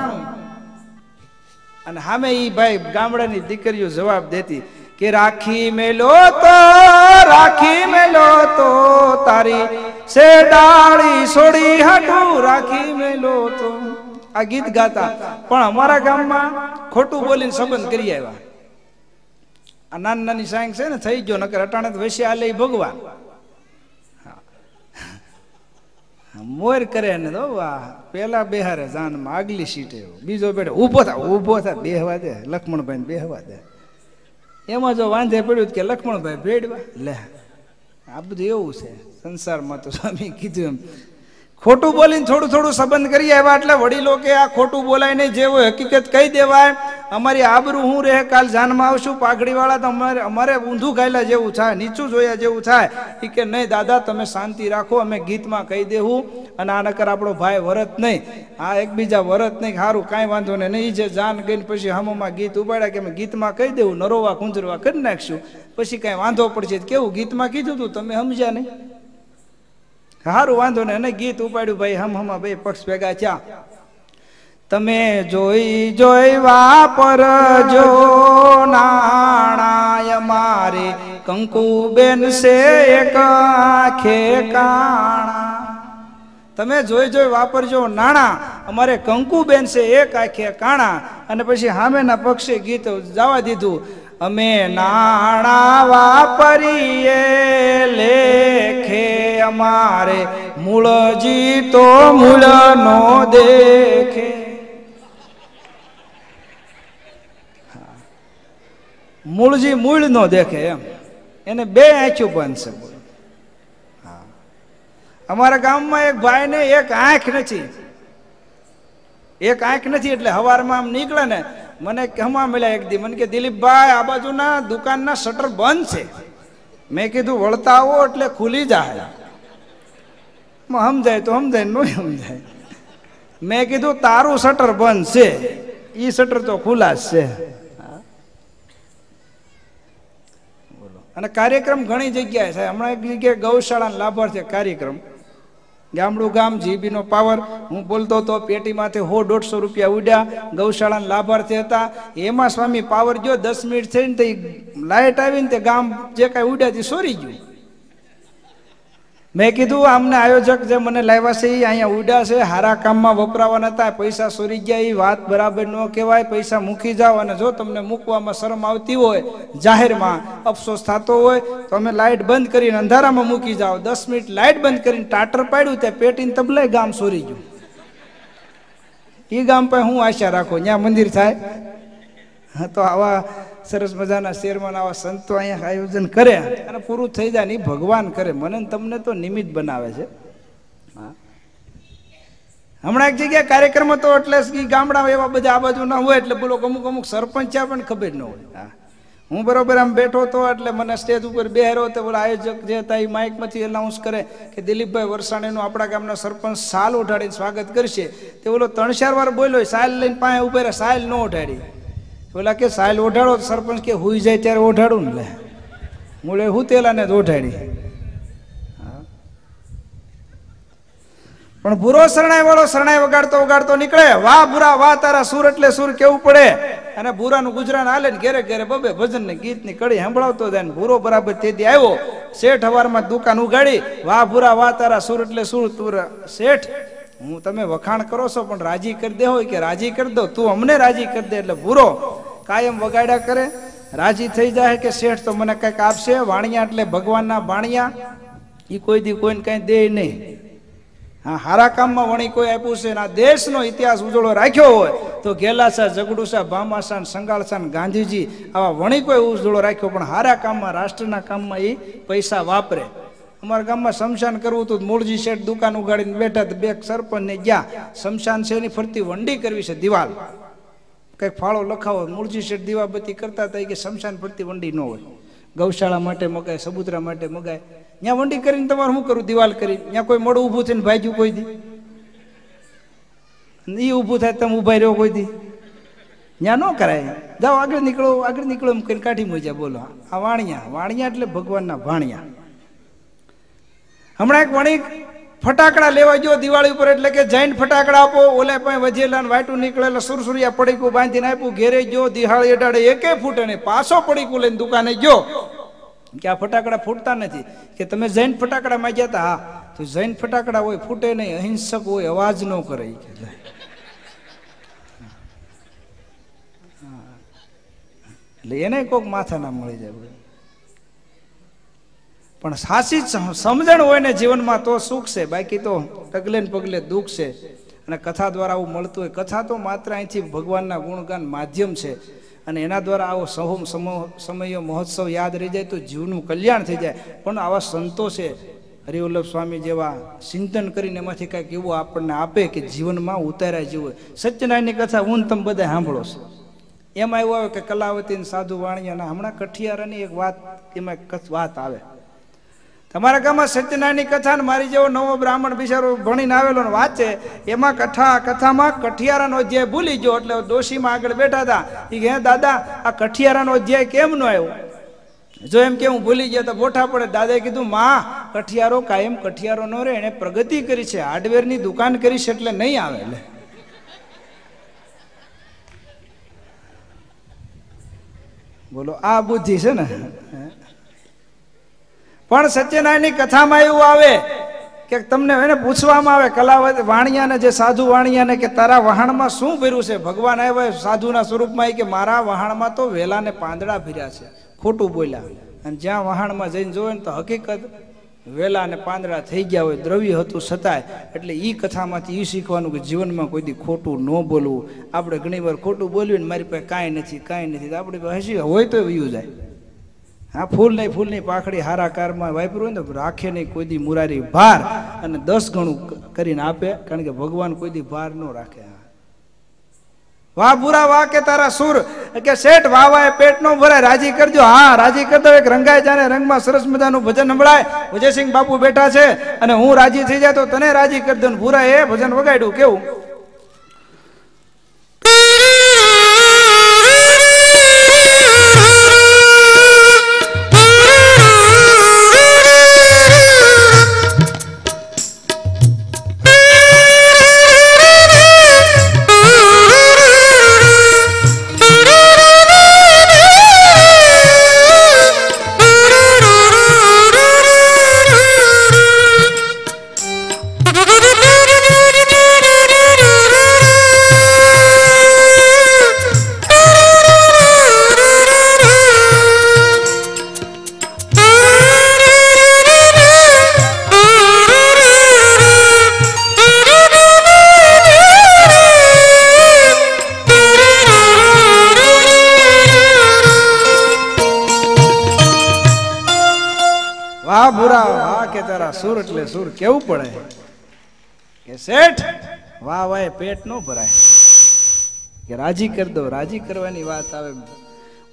અને હામે ઈ ભાઈ ગામડાની દીકરીઓ જવાબ દેતી કે રાખી મેલો તો રાખી મેલો તો તારી સે ડાળી છોડી હઠું રાખી મેલો તો આ ગીત ગાતા પણ અમારા ગામમાં ખોટું બોલીને સંબંધ કરી આવ્યા આ નાની નાની સાયંગ છે ને થઈ ગયો નકર અટાણે વૈશ્ય આલે ભગવાન મોર કરે ને તો વાહ પેલા બેહારે જાનમાં આગલી સીટે બીજો બેઠો ઊભો થા ઊભો થા બેહવા દે લક્ષ્મણભાઈ બેહવા દે એમાં જો વાંધે પડ્યું કે લક્ષ્મણભાઈ ભેડવા લે આ બધું એવું છે સંસારમાં તો સ્વામી કીધું એમ ખોટું બોલીને થોડું થોડું સંબંધ કરી આવ્યા એટલે વડીલો કે આ ખોટું બોલાય નહીં જે હોય હકીકત કહી દેવાય અમારી આબરૂ હું રહે કાલ જાનમાં આવશું પાઘડીવાળા તો અમારે અમારે ઊંધું ગાયેલા જેવું થાય નીચું જોયા જેવું થાય એ કે નહીં દાદા તમે શાંતિ રાખો અમે ગીતમાં કહી દેવું અને આ નકર આપણો ભાઈ વરત નહીં આ એકબીજા વરત નહીં સારું કાંઈ વાંધો નહીં નહીં જે જાન ગઈને પછી હમોમાં ગીત ઉપાડ્યા કે અમે ગીતમાં કહી દેવું નરોવા કુંજરવા કરી નાખશું પછી કાંઈ વાંધો પડશે કેવું ગીતમાં કીધું હતું તમે સમજ્યા નહીં સારું વાંધો ને એને ગીત ઉપાડ્યું ભાઈ હમ હમ ભાઈ પક્ષ ભેગા થયા તમે જોઈ જોઈ વાપર જો નાણાય મારે કંકુબેન છે એક આખે કાણા તમે જોઈ જોઈ વાપરજો નાણા અમારે કંકુબેન છે એક આંખે કાણા અને પછી સામેના પક્ષે ગીત જવા દીધું અમે નાણા વાપરીએ લેખે અમારે મૂળજી તો મૂળ નો દેખે મૂળજી મૂળ નો દેખે એમ એને બે આંખ્યું બનશે અમારા ગામમાં એક ભાઈને એક આંખ નથી એક આંખ નથી એટલે હવારમાં આમ નીકળે ને મને કહેવા મળ્યા એક દી મને કે દિલીપભાઈ આ બાજુના દુકાનના શટર બંધ છે મેં કીધું વળતા આવો એટલે ખુલી જાય સમજાય તો સમજાય નહીં સમજાય મેં કીધું તારું શટર બંધ છે એ શટર તો ખુલ્લા છે અને કાર્યક્રમ ઘણી જગ્યાએ છે હમણાં એક જગ્યાએ ગૌશાળા લાભાર્થી કાર્યક્રમ ગામડું ગામ જીબીનો પાવર હું બોલતો હતો પેટીમાંથી હો દોઢસો રૂપિયા ઉડ્યા ગૌશાળાના લાભાર્થી હતા એમાં સ્વામી પાવર જો દસ મિનિટ થઈને તે લાઇટ આવીને તે ગામ જે કાંઈ ઉડ્યા તે સોરી ગયું મેં કીધું આમને આયોજક જે મને લાવ્યા છે એ અહીંયા ઉડા છે હારા કામમાં વપરાવાના હતા પૈસા સોરી ગયા એ વાત બરાબર ન કહેવાય પૈસા મૂકી જાઓ અને જો તમને મૂકવામાં શરમ આવતી હોય જાહેરમાં અફસોસ થતો હોય તો અમે લાઇટ બંધ કરીને અંધારામાં મૂકી જાઓ દસ મિનિટ લાઇટ બંધ કરીને ટાટર પાડ્યું તે પેટીને તબલાય ગામ સુરી ગયું એ ગામ પર હું આશા રાખું ત્યાં મંદિર થાય તો આવા સરસ મજાના શેરમાં આવા સંતો અહીંયા આયોજન કરે અને પૂરું થઈ જાય ને ભગવાન કરે મને તમને તો નિમિત બનાવે છે હમણાં એક જગ્યાએ કાર્યક્રમ હતો એટલે ગામડા એવા બધા આ બાજુ ના હોય એટલે બોલો અમુક અમુક સરપંચ પણ ખબર ન હોય હું બરોબર આમ બેઠો હતો એટલે મને સ્ટેજ ઉપર બેહરો તો બોલો આયોજક જે હતા એ માઇકમાંથી એનાઉન્સ કરે કે દિલીપભાઈ વરસાણીનું આપણા ગામના સરપંચ સાલ ઉઠાડીને સ્વાગત કરશે તે બોલો ત્રણ ચાર વાર બોલ્યો સાયલ લઈને પાસે ઉભે સાયલ ન ઉઠાડી બોલા કે સાયલ ઓઢાડો સરપંચ કે હુઈ જાય ત્યારે ઓઢાડું ને લે મૂળે હું તેલાને જ ઓઢાડી પણ ભૂરો શરણાઈ વાળો શરણાઈ વગાડતો વગાડતો નીકળે વાહ ભૂરા વાહ તારા સુર એટલે સુર કેવું પડે અને ભૂરાનું ગુજરાન હાલે ઘેરે ઘેરે બબે ભજન ને ગીત ની કડી સંભળાવતો જાય ને ભૂરો બરાબર તેથી આવ્યો શેઠ હવારમાં દુકાન ઉગાડી વાહ ભૂરા વાહ તારા સુર એટલે સુર તુર શેઠ હું તમે વખાણ કરો છો પણ રાજી કરી દે હોય કે રાજી કરી દો તું અમને રાજી કરી દે એટલે ભૂરો કાયમ વગાડ્યા કરે રાજી થઈ જાય કે શેઠ તો મને કંઈક આપશે વાણિયા એટલે ભગવાનના વાણિયા એ કોઈ દી કોઈને કંઈ દે નહીં હા હારા કામમાં વણી કોઈ આપ્યું છે આ દેશનો ઇતિહાસ ઉજળો રાખ્યો હોય તો ગેલાસા જગડુસા ભામાસા સંગાળસા ગાંધીજી આવા વણી કોઈ ઉજળો રાખ્યો પણ હારા કામમાં રાષ્ટ્રના કામમાં એ પૈસા વાપરે અમારા ગામમાં શમશાન કરવું હતું મૂળજી શેઠ દુકાન ઉગાડીને બેઠા બે સરપંચને ગયા શમશાન છે એની ફરતી વંડી કરવી છે દિવાલ કંઈક ફાળો લખાવો મૂળજી શેઠ દીવાબત્તી કરતા હતા કે શમશાન ફરતી વંડી ન હોય ગૌશાળા માટે મગાય સબુતરા માટે મગાય ત્યાં વંડી કરીને તમારે શું કરું દિવાલ કરી ત્યાં કોઈ મોડું ઊભું થઈને ભાજ્યું કોઈ દી એ ઊભું થાય તમે ઊભા રહ્યો કોઈ દી ત્યાં ન કરાય જાઓ આગળ નીકળો આગળ નીકળો એમ કરીને કાઢી મોજા બોલો આ વાણિયા વાણિયા એટલે ભગવાનના ભાણિયા હમણાં એક વણિક ફટાકડા લેવા ગયો દિવાળી ઉપર એટલે કે જૈન ફટાકડા આપો ઓલે પાંચ વજેલા વાટું નીકળેલા સુરસુરિયા પડીકું બાંધીને આપ્યું ઘેરે ગયો દિહાળી અડાડે એકે ફૂટે ને પાછો પડીકું લઈને દુકાને ગયો કે આ ફટાકડા ફૂટતા નથી કે તમે જૈન ફટાકડા માં ગયા હા તો જૈન ફટાકડા હોય ફૂટે નહીં અહિંસક હોય અવાજ ન કરે એટલે એને કોઈક માથા ના મળી જાય પણ સાચી સમજણ હોય ને જીવનમાં તો સુખ છે બાકી તો ટગલે ને પગલે દુઃખ છે અને કથા દ્વારા આવું મળતું હોય કથા તો માત્ર અહીંથી ભગવાનના ગુણગાન માધ્યમ છે અને એના દ્વારા આવો સહો સમય મહોત્સવ યાદ રહી જાય તો જીવનું કલ્યાણ થઈ જાય પણ આવા સંતો છે હરિવલ્લભ સ્વામી જેવા ચિંતન કરીને એમાંથી કંઈક એવું આપણને આપે કે જીવનમાં ઉતાર્યા જેવું સત્યનારાયણની કથા હું તમે બધા સાંભળો છો એમાં એવું આવે કે કલાવતી સાધુ વાણિયાના હમણાં કઠિયારાની એક વાત એમાં વાત આવે તમારા ગામમાં સત્યનારાયણની કથા ને મારી જેવો નવો બ્રાહ્મણ બિચારો ભણીને આવેલો ને વાંચે એમાં કથા કથામાં કઠિયારાનો અધ્યાય ભૂલી ગયો એટલે દોશીમાં આગળ બેઠા હતા એ કે દાદા આ કઠિયારાનો અધ્યાય કેમ નો આવ્યો જો એમ કે હું ભૂલી ગયો તો બોઠા પડે દાદાએ કીધું માં કઠિયારો કાયમ કઠિયારો ન રહે એને પ્રગતિ કરી છે હાર્ડવેરની દુકાન કરી છે એટલે નહીં આવે એટલે બોલો આ બુદ્ધિ છે ને પણ સત્યનારાયણની કથામાં એવું આવે કે તમને એને પૂછવામાં આવે કલાવત વાણિયાને જે સાધુ વાણિયાને કે તારા વહાણમાં શું ભર્યું છે ભગવાન આવ્યા સાધુના સ્વરૂપમાં કે મારા વહાણમાં તો વેલાને પાંદડા ભર્યા છે ખોટું બોલ્યા અને જ્યાં વહાણમાં જઈને જોવે ને તો હકીકત વેલા અને પાંદડા થઈ ગયા હોય દ્રવ્ય હતું છતાંય એટલે એ કથામાંથી એ શીખવાનું કે જીવનમાં કોઈ દી ખોટું ન બોલવું આપણે ઘણી વાર ખોટું બોલ્યું ને મારી પાસે કાંઈ નથી કાંઈ નથી આપણે હસી હોય તો એવું જાય હા ફૂલ નહીં ફૂલની પાખડી હારાકારમાં વાપરું હોય ને રાખે નહીં કોઈ દી મુરારી ભાર અને દસ ગણું કરીને આપે કારણ કે ભગવાન કોઈ દી ભાર ન રાખે વાહ બુરા વાહ કે તારા સુર કે શેઠ વાવાએ પેટ નો ભરાય રાજી કરજો હા રાજી કરતો એક રંગાય જાને રંગમાં સરસ મજાનું ભજન સંભળાય ભજયસિંહ બાપુ બેઠા છે અને હું રાજી થઈ જાય તો તને રાજી કરી દઉં ભૂરા એ ભજન વગાડ્યું કેવું સુર એટલે સુર કેવું પડે કે શેઠ વાહ વાહ પેટ નો ભરાય કે રાજી કરી દો રાજી કરવાની વાત આવે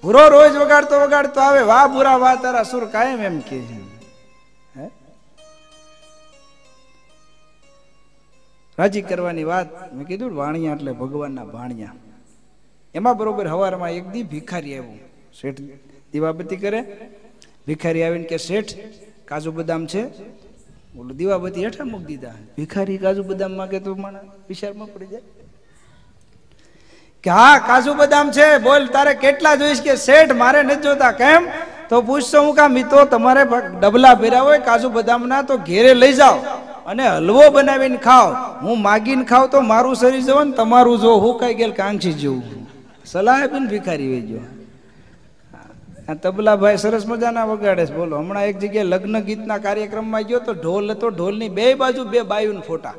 ભૂરો રોજ વગાડતો વગાડતો આવે વાહ ભૂરા વાહ તારા સુર કાયમ એમ કે છે રાજી કરવાની વાત મેં કીધું વાણિયા એટલે ભગવાનના ભાણિયા એમાં બરોબર હવારમાં એક દી ભિખારી આવ્યું શેઠ દીવાબત્તી કરે ભિખારી આવીને કે શેઠ કાજુ બદામ છે બોલો દીવાબત્તી હેઠા મૂકી દીધા ભિખારી કાજુ બદામ માગે તો માણા વિચારમાં પડી જાય કે હા કાજુ બદામ છે બોલ તારે કેટલા જોઈશ કે શેઠ મારે નથી જોતા કેમ તો પૂછશો હું કામ તો તમારે ડબલા ભેરા હોય કાજુ બદામના તો ઘેરે લઈ જાઓ અને હલવો બનાવીને ખાઓ હું માગીને ખાવ તો મારું શરીર જવું ને તમારું જો હું કઈ ગયેલ કાંક્ષી જેવું સલાહ બિન ભિખારી વેજો આ તબલાભાઈ સરસ મજાના વગાડે છે બોલો હમણાં એક જગ્યાએ લગ્ન ગીતના કાર્યક્રમમાં ગયો તો ઢોલ હતો ઢોલની બે બાજુ બે બાયુના ફોટા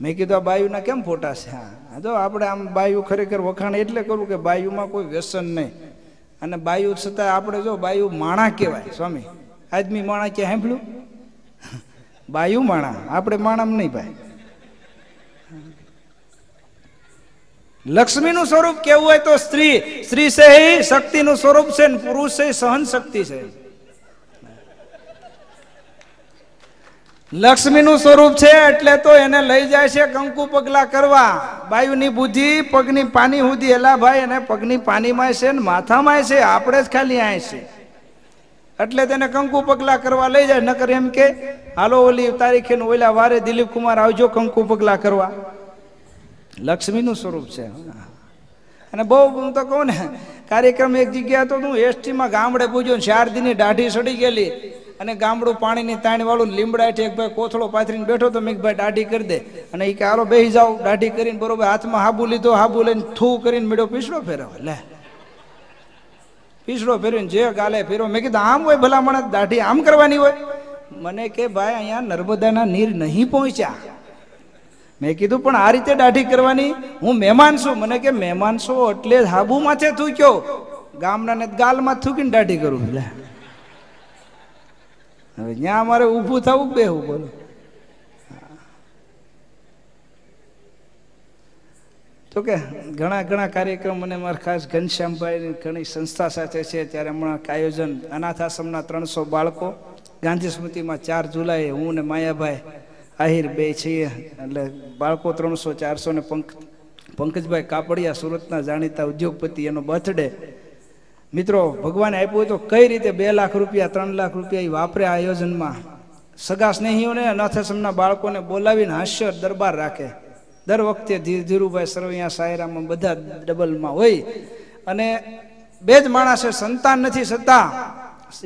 મેં કીધું આ બાયુના કેમ ફોટા છે હા જો આપણે આમ બાયુ ખરેખર વખાણ એટલે કરવું કે બાયુમાં કોઈ વ્યસન નહીં અને બાયુ છતાં આપણે જો બાયુ માણા કહેવાય સ્વામી આદમી માણા કે સાંભળ્યું બાયુ માણા આપણે માણામ નહીં ભાઈ લક્ષ્મીનું સ્વરૂપ કેવું હોય તો સ્ત્રી સ્ત્રી છે શક્તિનું સ્વરૂપ છે ને પુરુષ છે સહન શક્તિ છે લક્ષ્મીનું સ્વરૂપ છે એટલે તો એને લઈ જાય છે કંકુ પગલા કરવા બાયુની બુદ્ધિ પગની પાની સુધી એલા ભાઈ એને પગની પાનીમાં છે ને માથામાં છે આપણે જ ખાલી આય છે એટલે તેને કંકુ પગલા કરવા લઈ જાય નકર એમ કે હાલો ઓલી તારીખે ઓલા વારે દિલીપ કુમાર આવજો કંકુ પગલા કરવા લક્ષ્મીનું સ્વરૂપ છે અને બહુ હું તો કહું ને કાર્યક્રમ એક જગ્યા તો હું એસટીમાં ગામડે પૂજ્યો શારદીની દાઢી સડી ગયેલી અને ગામડું પાણીની તાણીવાળું વાળું એક ભાઈ કોથળો પાથરીને બેઠો તો મેં ભાઈ દાઢી કરી દે અને એ કે હાલો બેસી જાઓ દાઢી કરીને બરોબર હાથમાં હાબુ લીધો હાબુ લઈને થૂ કરીને મેળો પીસડો ફેરવ લે પીસડો ફેરવીને જે ગાલે ફેરવો મેં કીધું આમ હોય ભલા મને દાઢી આમ કરવાની હોય મને કે ભાઈ અહીંયા નર્મદાના નીર નહીં પહોંચ્યા મેં કીધું પણ આ રીતે દાઢી કરવાની હું મહેમાન છું મને કે મહેમાન છો એટલે હાબુ માથે થૂક્યો ગામડાને ગાલમાં થૂકીને દાઢી કરું એટલે હવે ત્યાં અમારે ઊભું થવું બે હું બોલો તો કે ઘણા ઘણા કાર્યક્રમ અને મારા ખાસ ઘનશ્યામભાઈ ઘણી સંસ્થા સાથે છે ત્યારે હમણાં આયોજન અનાથ આશ્રમના ત્રણસો બાળકો ગાંધી સ્મૃતિમાં ચાર જુલાઈ હું ને માયાભાઈ આહિર બે છીએ એટલે બાળકો ત્રણસો ચારસો ને પંક પંકજભાઈ કાપડિયા સુરતના જાણીતા ઉદ્યોગપતિ એનો બર્થડે મિત્રો ભગવાને આપ્યું તો કઈ રીતે બે લાખ રૂપિયા ત્રણ લાખ રૂપિયા એ વાપરે આયોજનમાં સગા સ્નેહીઓને અનાથ બાળકોને બોલાવીને હાસ્ય દરબાર રાખે દર વખતે ધીર ધીરુભાઈ સરવૈયા સાયરામાં બધા ડબલમાં હોય અને બે જ માણસે સંતાન નથી છતાં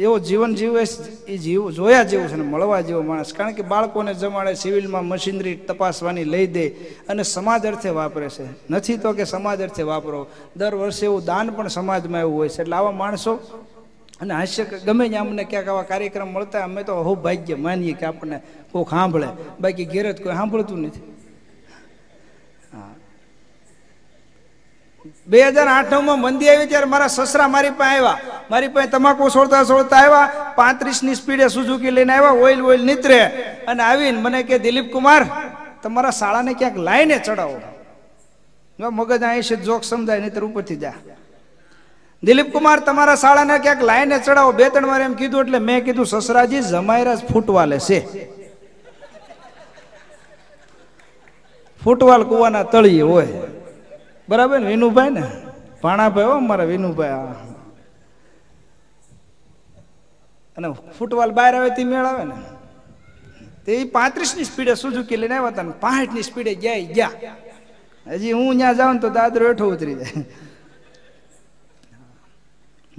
એવો જીવન જીવે એ જીવ જોયા જેવું છે ને મળવા જેવો માણસ કારણ કે બાળકોને જમાડે સિવિલમાં મશીનરી તપાસવાની લઈ દે અને સમાજ અર્થે વાપરે છે નથી તો કે સમાજ અર્થે વાપરો દર વર્ષે એવું દાન પણ સમાજમાં એવું હોય છે એટલે આવા માણસો અને હાસ્ય ગમે ત્યાં અમને ક્યાંક આવા કાર્યક્રમ મળતા અમે તો અહો ભાગ્ય માનીએ કે આપણને કોઈક સાંભળે બાકી ઘેર જ કોઈ સાંભળતું નથી બે હજાર આઠ નવમાં મંદી આવી ત્યારે મારા સસરા મારી પાસે આવ્યા મારી પાસે તમાકુ છોડતા સોળતા આવ્યા પાંત્રીસની સ્પીડે સુઝુકી લઈને આવ્યા ઓઇલ ઓઇલ નીતરે અને આવીને મને કે દિલીપ કુમાર તમારા શાળાને ક્યાંક લાઈને ચડાવો મગજ અહીં જોક સમજાય નહીં ઉપરથી જા દિલીપ કુમાર તમારા શાળાને ક્યાંક લાઈને ચડાવો બે ત્રણ વાર એમ કીધું એટલે મેં કીધું સસરાજી જમાયરા ફૂટવા લેશે ફૂટવાલ કુવાના તળિયે હોય બરાબર ને વિનુભાઈ ને ભાણાભાઈ હો મારા વિનુભાઈ અને ફૂટબોલ બહાર આવે તે મેળ આવે ને તે પાંત્રીસની સ્પીડે સુઝુકી લઈને આવ્યા હતા ને પાંઠની સ્પીડે જાય ગયા હજી હું ત્યાં જાઉં તો દાદરો હેઠો ઉતરી જાય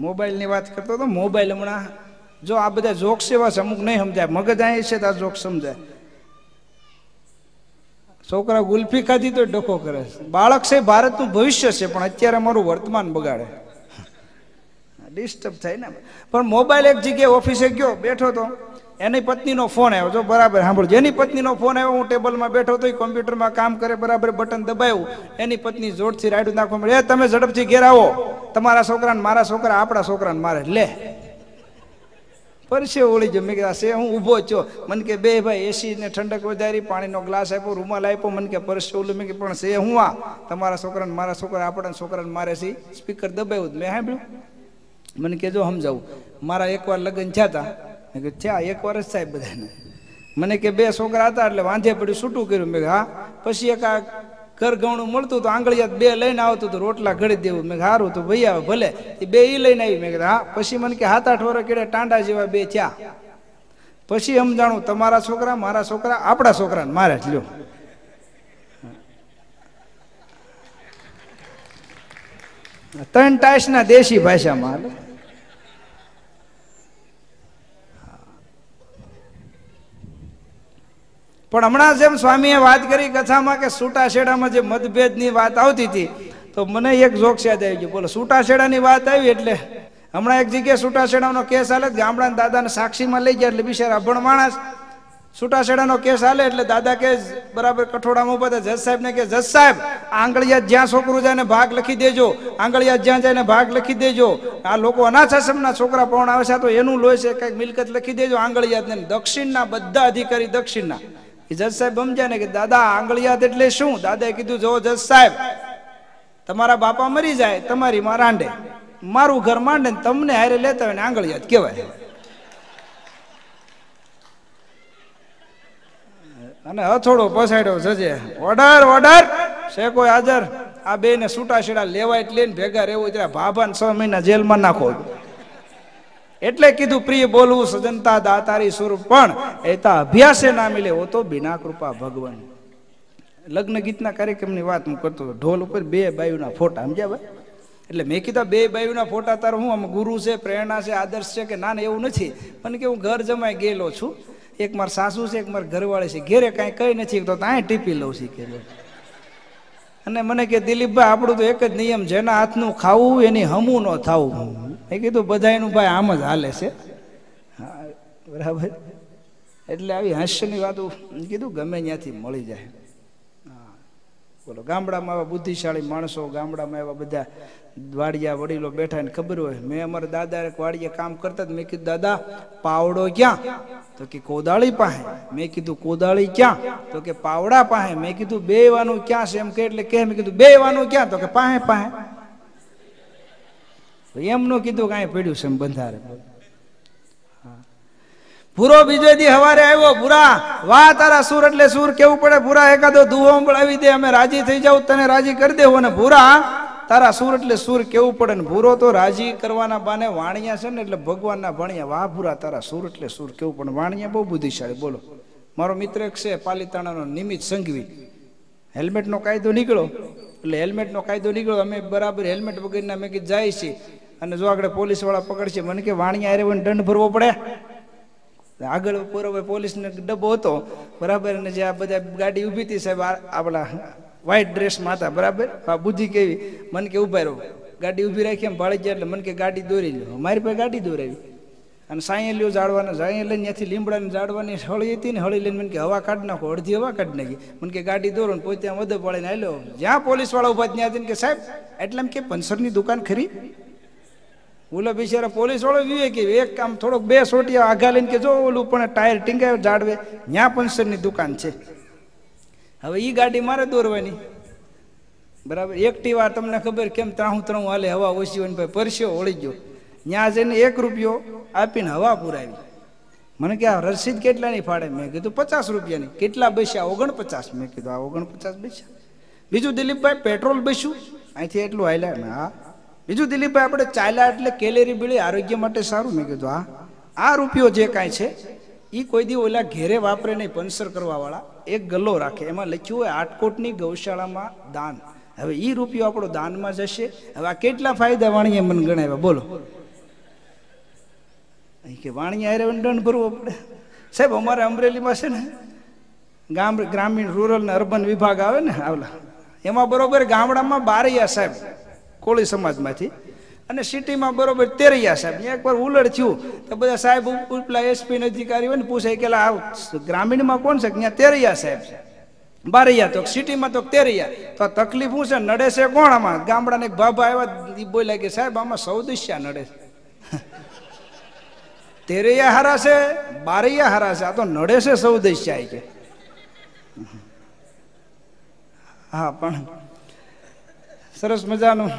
મોબાઈલની વાત કરતો હતો મોબાઈલ હમણાં જો આ બધા જોક્સ એવા છે અમુક નહીં સમજાય મગજ અહીં છે તો આ જોક સમજાય છોકરા ગુલ્ફી ખાધી તો ડખો કરે છે બાળક છે ભારતનું ભવિષ્ય છે પણ અત્યારે મારું વર્તમાન બગાડે ડિસ્ટર્બ થાય ને પણ મોબાઈલ એક જગ્યાએ ઓફિસે ગયો બેઠો તો એની પત્નીનો ફોન આવ્યો જો બરાબર સાંભળો જેની પત્નીનો ફોન આવ્યો હું ટેબલમાં બેઠો તો કોમ્પ્યુટરમાં કામ કરે બરાબર બટન દબાવ્યું એની પત્ની જોરથી રાઈડું નાખવા મળે તમે ઝડપથી ઘેર આવો તમારા છોકરાને મારા છોકરા આપણા છોકરાને મારે લે પરસે ઓળી જો મેં કીધા સે હું ઊભો છો મન કે બે ભાઈ એસી ને ઠંડક વધારી પાણીનો ગ્લાસ આપ્યો રૂમાલ આપ્યો મન કે પરસે ઓલું મેં કે પણ સે હું આ તમારા છોકરાને મારા છોકરા આપણા છોકરાને મારે સી સ્પીકર દબાવ્યું મેં સાંભળ્યું મને કે જો સમજાવું મારા એકવાર લગ્ન થયા હતા મેં કે થયા એકવાર જ સાહેબ બધાને મને કે બે છોકરા હતા એટલે વાંધે પડ્યું છૂટું કર્યું મેં હા પછી એક આ ઘર ઘણું મળતું તો આંગળિયા બે લઈને આવતું તો રોટલા ઘડી દેવું મેં સારું તો ભૈયા આવે ભલે એ બે ઈ લઈને આવી મેં કીધું હા પછી મને કે હાથ આઠ કેડે ટાંડા જેવા બે થયા પછી સમજાણું તમારા છોકરા મારા છોકરા આપણા છોકરાને મારે જ લ્યો ત્રણ ટાઈસના દેશી ભાષામાં પણ હમણાં જેમ સ્વામીએ વાત કરી કથામાં કે છૂટાછેડામાં જે મતભેદની વાત આવતી હતી તો મને એક જોક્સ યાદ આવી ગયો બોલો છૂટાછેડાની વાત આવી એટલે હમણાં એક જગ્યાએ છૂટાછેડાનો કેસ હાલે ગામડાના દાદાને સાક્ષીમાં લઈ ગયા એટલે બિચારા અભણ માણસ છૂટાછેડાનો કેસ હાલે એટલે દાદા કે બરાબર કઠોડામાં ઉભા જજ સાહેબને કે જજ સાહેબ આંગળિયા જ્યાં છોકરું જાય ભાગ લખી દેજો આંગળિયા જ્યાં જાય ને ભાગ લખી દેજો આ લોકો અનાથ આશ્રમના છોકરા પણ આવે છે તો એનું લોહી છે કંઈક મિલકત લખી દેજો આંગળિયાતને દક્ષિણના બધા અધિકારી દક્ષિણના જજ સાહેબ સમજ્યા ને કે દાદા આંગળિયાત એટલે શું દાદાએ કીધું જો જજ સાહેબ તમારા બાપા મરી જાય તમારી માં રાંડે મારું ઘર માંડે ને તમને હારે લેતા હોય ને આંગળિયાત કહેવાય અને હથોડો પસાડ્યો જજે ઓર્ડર ઓડર છે કોઈ હાજર આ બે ને છૂટાછેડા લેવા એટલે ભેગા રહેવું એટલે ભાભાને છ મહિના જેલમાં નાખો એટલે કીધું પ્રિય બોલવું સજનતા દાતારી સ્વરૂપ પણ એતા અભ્યાસે ના મિલે ઓ તો બિના કૃપા ભગવાન લગ્ન ગીતના કાર્યક્રમની વાત હું કરતો ઢોલ ઉપર બે બાયુના ફોટા સમજ્યા ભાઈ એટલે મેં કીધા બે બાયુના ફોટા તારે હું આમ ગુરુ છે પ્રેરણા છે આદર્શ છે કે ના ને એવું નથી પણ કે હું ઘર જમાય ગયેલો છું એક મારા સાસુ છે એક મારા ઘરવાળી છે ઘેરે કાંઈ કંઈ નથી તો ત્યાં ટીપી લઉં છું કે અને મને કે દિલીપભાઈ આપણું તો એક જ નિયમ જેના હાથનું ખાવું એની હમું ન થવું મેં કીધું બધાયનું ભાઈ આમ જ હાલે છે બરાબર એટલે આવી હાસ્યની વાતો કીધું ગમે ત્યાંથી મળી જાય બોલો ગામડામાં એવા બુદ્ધિશાળી માણસો ગામડામાં એવા બધા વાડિયા વડીલો બેઠા ને ખબર હોય મેં અમારા દાદા વાડિયા કામ કરતા મેં કીધું દાદા પાવડો ક્યાં તો કે કોદાળી પાસે મેં કીધું કોદાળી ક્યાં તો કે પાવડા પાસે મેં કીધું બે વાનું ક્યાં છે એમ કે એટલે કે મેં કીધું બે વાનું ક્યાં તો કે પાસે પાસે એમનું કીધું કાંઈ પડ્યું છે એમ બંધારે પૂરો બીજો દી હવારે આવ્યો ભૂરા વાહ તારા સુર એટલે સુર કેવું પડે ભૂરા એકાદો ધુઓ સંભળાવી દે અમે રાજી થઈ જાવ તને રાજી કરી દેવો ને ભૂરા તારા સુર એટલે સુર કેવું પડે ને ભૂરો તો રાજી કરવાના બાને વાણિયા છે ને એટલે ભગવાનના ભણ્યા વાહ ભૂરા તારા સુર એટલે સુર કેવું પણ વાણિયા બહુ બુદ્ધિશાળી બોલો મારો મિત્ર એક છે પાલિતાણાનો નિમિત સંઘવી હેલ્મેટનો કાયદો નીકળો એટલે હેલ્મેટનો કાયદો નીકળ્યો અમે બરાબર હેલ્મેટ વગરના અમે કીધું જાય છે અને જો આગળ પોલીસવાળા પકડશે મને કે વાણિયા હારે દંડ ભરવો પડે આગળ પૂરો પોલીસને ડબ્બો હતો બરાબર અને જે આ બધા ગાડી ઊભી હતી સાહેબ આપણા વ્હાઈટ ડ્રેસ માતા બરાબર હા બુદ્ધિ કેવી મન કે ઉભા રહો ગાડી ઊભી રાખી એમ ભાળી જાય એટલે મને કે ગાડી દોરી લો મારી પાસે ગાડી દોરાવી અને સાંયે લ્યો જાડવાના સાંયે લઈને ત્યાંથી લીમડાની જાળવાની હળી હતી ને હળી લઈને મને કે હવા કાઢ નાખો અડધી હવા કાઢ નાખી મને કે ગાડી દોરો ને પોતે વધે પાડીને આવ્યો જ્યાં પોલીસવાળા ઉભા ત્યાં હતી કે સાહેબ એટલે એમ કે પંસરની દુકાન ખરી ઓલો બિચારા પોલીસ વાળો વિવેક એક કામ થોડોક બે સોટિયા આઘા લઈને કે જો ઓલું પણ ટાયર ટીંગાવે જાડવે ત્યાં પંસરની દુકાન છે હવે એ ગાડી મારે દોરવાની બરાબર એકટી વાર તમને ખબર કેમ ત્રાહું ત્રણ હાલે હવા ઓછી હોય ભાઈ પરસ્યો ઓળી ગયો ત્યાં જઈને એક રૂપિયો આપીને હવા પુરાવી મને કે આ રસીદ કેટલા કેટલાની ફાળે મેં કીધું પચાસ રૂપિયાની કેટલા બસ્યા ઓગણપચાસ મેં કીધું આ ઓગણપચાસ બસ્યા બીજું દિલીપભાઈ પેટ્રોલ બસ્યું અહીંથી એટલું હાલ્યા હા બીજું દિલીપભાઈ આપણે ચાલ્યા એટલે કેલેરી બીળી આરોગ્ય માટે સારું મેં કીધું હા આ રૂપિયો જે કાંઈ છે એ કોઈ દી ઓલા ઘેરે વાપરે નહીં પંસર કરવાવાળા એક ગલ્લો રાખે એમાં લખ્યું હોય આટકોટની ગૌશાળામાં દાન હવે એ રૂપિયો આપણો દાનમાં જશે હવે આ કેટલા ફાયદા વાણીએ મને ગણાવ્યા બોલો અહીં કે વાણીએ આરે દંડ ભરવો પડે સાહેબ અમારે અમરેલીમાં છે ને ગામ ગ્રામીણ રૂરલ ને અર્બન વિભાગ આવે ને આવલા એમાં બરોબર ગામડામાં બારૈયા સાહેબ કોળી સમાજમાંથી અને સિટીમાં બરોબર તેરૈયા સાહેબ એકવાર ઉલડ થયું તો બધા સાહેબ ઉપલા એસપી અધિકારી હોય ને પૂછાય કે આ ગ્રામીણમાં કોણ છે ત્યાં તેરૈયા સાહેબ છે બારૈયા તો સિટીમાં તો તેરૈયા તો તકલીફ શું છે નડે છે કોણ આમાં ગામડાને બાબા આવ્યા એ બોલ્યા કે સાહેબ આમાં સૌદિશ્યા નડે છે [laughs] તેરૈયા હારા છે બારૈયા હારા છે આ તો નડે છે સૌદિશ્યા કે હા પણ સરસ મજાનું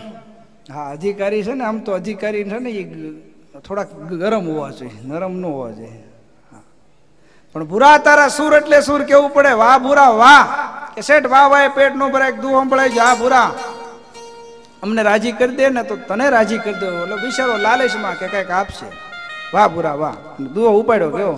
હા અધિકારી છે ને આમ તો અધિકારી છે ને એ થોડાક ગરમ હોવા જોઈએ નરમ ન હોવા જોઈએ પણ ભૂરા તારા સુર એટલે સુર કેવું પડે વાહ ભૂરા વાહ કે શેઠ વાહ વાહ પેટ નો ભરાય દુઃખ સંભળાય છે આ ભૂરા અમને રાજી કરી દે ને તો તને રાજી કરી દો એટલે બિચારો લાલેશમાં કે કઈક આપશે વાહ ભૂરા વાહ દુહો ઉપાડ્યો કેવો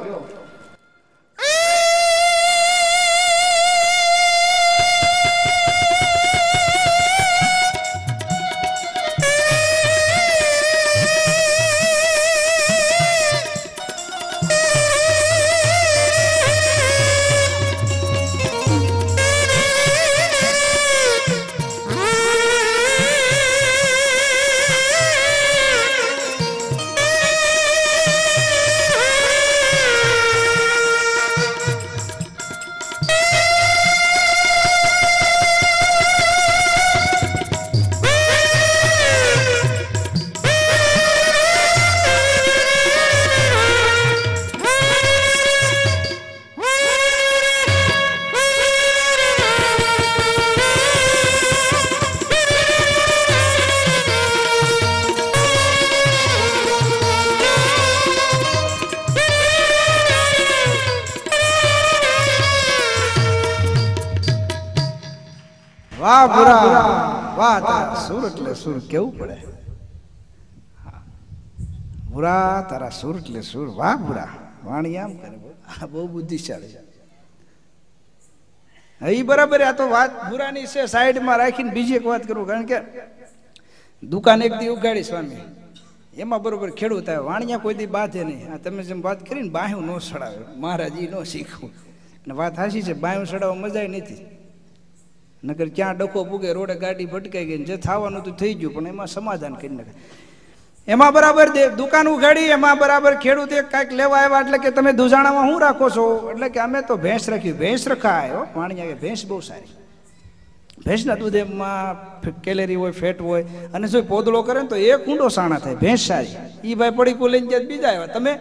સુર કેવું પડે મુરા તારા સુર એટલે સુર વાહ મુરા વાણી આમ કરે આ બહુ બુદ્ધિશાળી એ બરાબર આ તો વાત મુરાની છે સાઈડમાં રાખીને બીજી એક વાત કરું કારણ કે દુકાન એક દી ઉગાડી સ્વામી એમાં બરોબર ખેડૂત આવે વાણિયા કોઈ દી બાંધે નહીં આ તમે જેમ વાત કરીને બાયું ન સડાવે મહારાજ એ ન શીખવું અને વાત હાસી છે બાયું સડાવવા મજા નથી નગર ક્યાં ડખો પૂગે રોડે ગાડી ભટકાઈ ગઈ જે થવાનું તો થઈ ગયું પણ એમાં સમાધાન કરી નાખે એમાં બરાબર દુકાન ઉઘાડી એમાં બરાબર ખેડૂત એક કાંઈક લેવા આવ્યા એટલે કે તમે દુજાણામાં શું રાખો છો એટલે કે અમે તો ભેંસ રાખી ભેંસ રખાયો પાણી કે ભેંસ બહુ સારી ભેંસના દૂધ એમાં કેલેરી હોય ફેટ હોય અને જો પોદળો કરે ને તો એક ઊંડો સાણા થાય ભેંસ સારી એ ભાઈ પડી લઈને જ્યાં બીજા આવ્યા તમે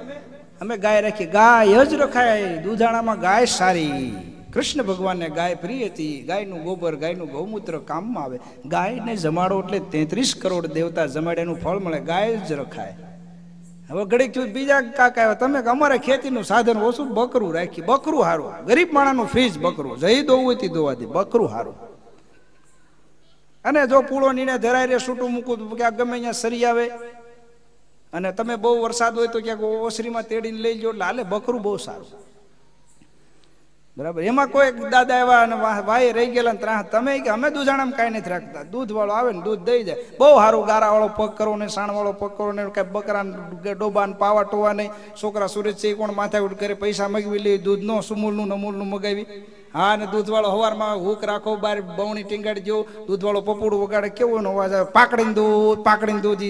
અમે ગાય રાખી ગાય જ રખાય દૂધાણામાં ગાય સારી કૃષ્ણ ભગવાનને ગાય પ્રિય હતી ગાયનું ગોબર ગાયનું ગૌમૂત્ર કામમાં આવે ગાયને જમાડો એટલે તેત્રીસ કરોડ દેવતા જમાડે ફળ મળે ગાય જ રખાય હવે ઘડીક બીજા કાકા આવ્યા તમે અમારે ખેતીનું સાધન ઓછું બકરું રાખી બકરું હારું ગરીબ માણાનું ફ્રીજ બકરું જઈ દોવું હતી દોવા દે બકરું હારું અને જો પૂળો નીને ધરાય રે છૂટું મૂકું ક્યાંક ગમે અહીંયા સરી આવે અને તમે બહુ વરસાદ હોય તો ક્યાંક ઓસરીમાં તેડીને લઈ જો એટલે હાલે બકરું બહુ સારું બરાબર એમાં કોઈ દાદા એવા અને ભાઈ રહી ગયેલા ને ત્રાહ તમે કે અમે દૂધાણા કાંઈ નથી રાખતા દૂધ વાળો આવે ને દૂધ દઈ જાય બહુ સારું ગારા વાળો પગ કરો ને સાણ વાળો પગ કરો ને કઈ બકરા ડોબા પાવા ટોવા નહીં છોકરા સુરજ છે કોણ માથા ઉઠ કરે પૈસા મગવી લે દૂધ નો સુમૂલનું નમૂલનું મગાવી હા ને દૂધવાળો હવારમાં હુક રાખો બાર બવણી ટીંગાડી જેવો દૂધવાળો પપોડું વગાડે કેવો એનો અવાજ આવે પાકડીને દૂધ પાકડીને દૂધ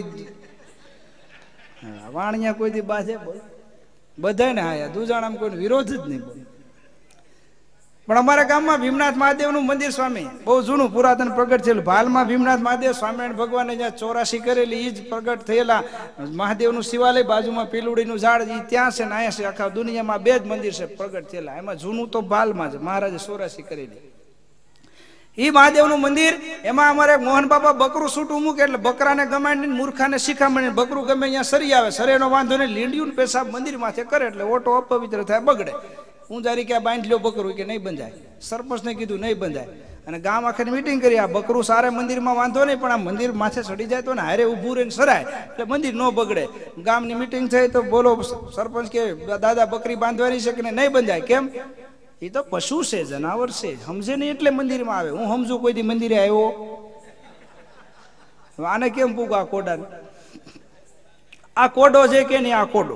વાણિયા કોઈ દી બાજે બોલ બધાને હા દૂધાણામાં કોઈ વિરોધ જ નહીં બોલ પણ અમારા ગામમાં ભીમનાથ મહાદેવનું મંદિર સ્વામી બહુ જૂનું પુરાતન પ્રગટ થયેલું ભાલમાં ભીમનાથ મહાદેવ સ્વામિનારાયણ ભગવાને જ્યાં ચોરાસી કરેલી એ જ પ્રગટ થયેલા મહાદેવનું શિવાલય બાજુમાં પીલુડીનું ઝાડ એ ત્યાં છે ને અહીંયા છે આખા દુનિયામાં બે જ મંદિર છે પ્રગટ થયેલા એમાં જૂનું તો ભાલમાં છે મહારાજે ચોરાસી કરેલી એ મહાદેવનું મંદિર એમાં અમારે મોહન બાપા બકરું છૂટું મૂકે એટલે બકરાને ગમાડીને મૂર્ખાને શીખામણી બકરું ગમે અહીંયા સરી આવે સરેનો વાંધો નહીં લીંડિયું પેશાબ મંદિરમાંથી કરે એટલે ઓટો અપવિત્ર થાય બગડે હું જારી કે આ બાંધ લ્યો બકરું કે નહીં બંધાય સરપંચને કીધું નહીં બંધાય અને ગામ આખરી મિટિંગ કરી આ બકરું સારા મંદિરમાં વાંધો નહીં પણ આ મંદિર માથે સડી જાય તો ને હારે ઊભું રહીને સરાય એટલે મંદિર ન બગડે ગામની મીટિંગ થઈ તો બોલો સરપંચ કે દાદા બકરી બાંધવાની છે કે નહીં બંધાય કેમ એ તો પશુ છે જનાવર છે સમજે નહીં એટલે મંદિરમાં આવે હું સમજું કોઈ કોઈથી મંદિરે આવ્યો આને કેમ આ કોડાને આ કોડો છે કે નહીં આ કોડો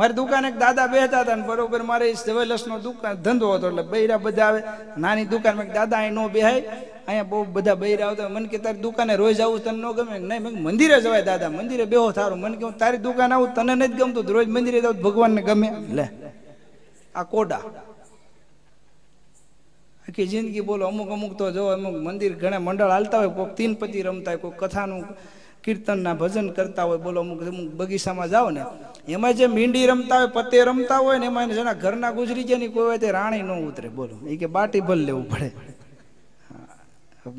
મારી દુકાન એક દાદા બેહતા હતા ને બરોબર મારે જવેલર્સનો દુકાન ધંધો હતો એટલે બૈરા બધા આવે નાની દુકાન મેં દાદા અહીં ન બેહાય અહીંયા બહુ બધા બૈરા આવતા મને કે તારી દુકાને રોજ આવું તને ન ગમે નહીં મેં મંદિરે જવાય દાદા મંદિરે બેહો થારું મને કે હું તારી દુકાન આવું તને નથી ગમતું રોજ મંદિરે જાઉં ભગવાનને ગમે લે આ કોડા આખી જિંદગી બોલો અમુક અમુક તો જો અમુક મંદિર ઘણા મંડળ હાલતા હોય કોઈક તીન પતિ રમતા હોય કોઈ કથાનું કીર્તનના ભજન કરતા હોય બોલો અમુક અમુક બગીચામાં જાઓ ને એમાં જે મીંડી રમતા હોય પતે રમતા હોય ને એમાં જેના ઘરના ગુજરી ગયા ની કોઈ હોય તે રાણી ન ઉતરે બોલો એ કે બાટી ભલ લેવું પડે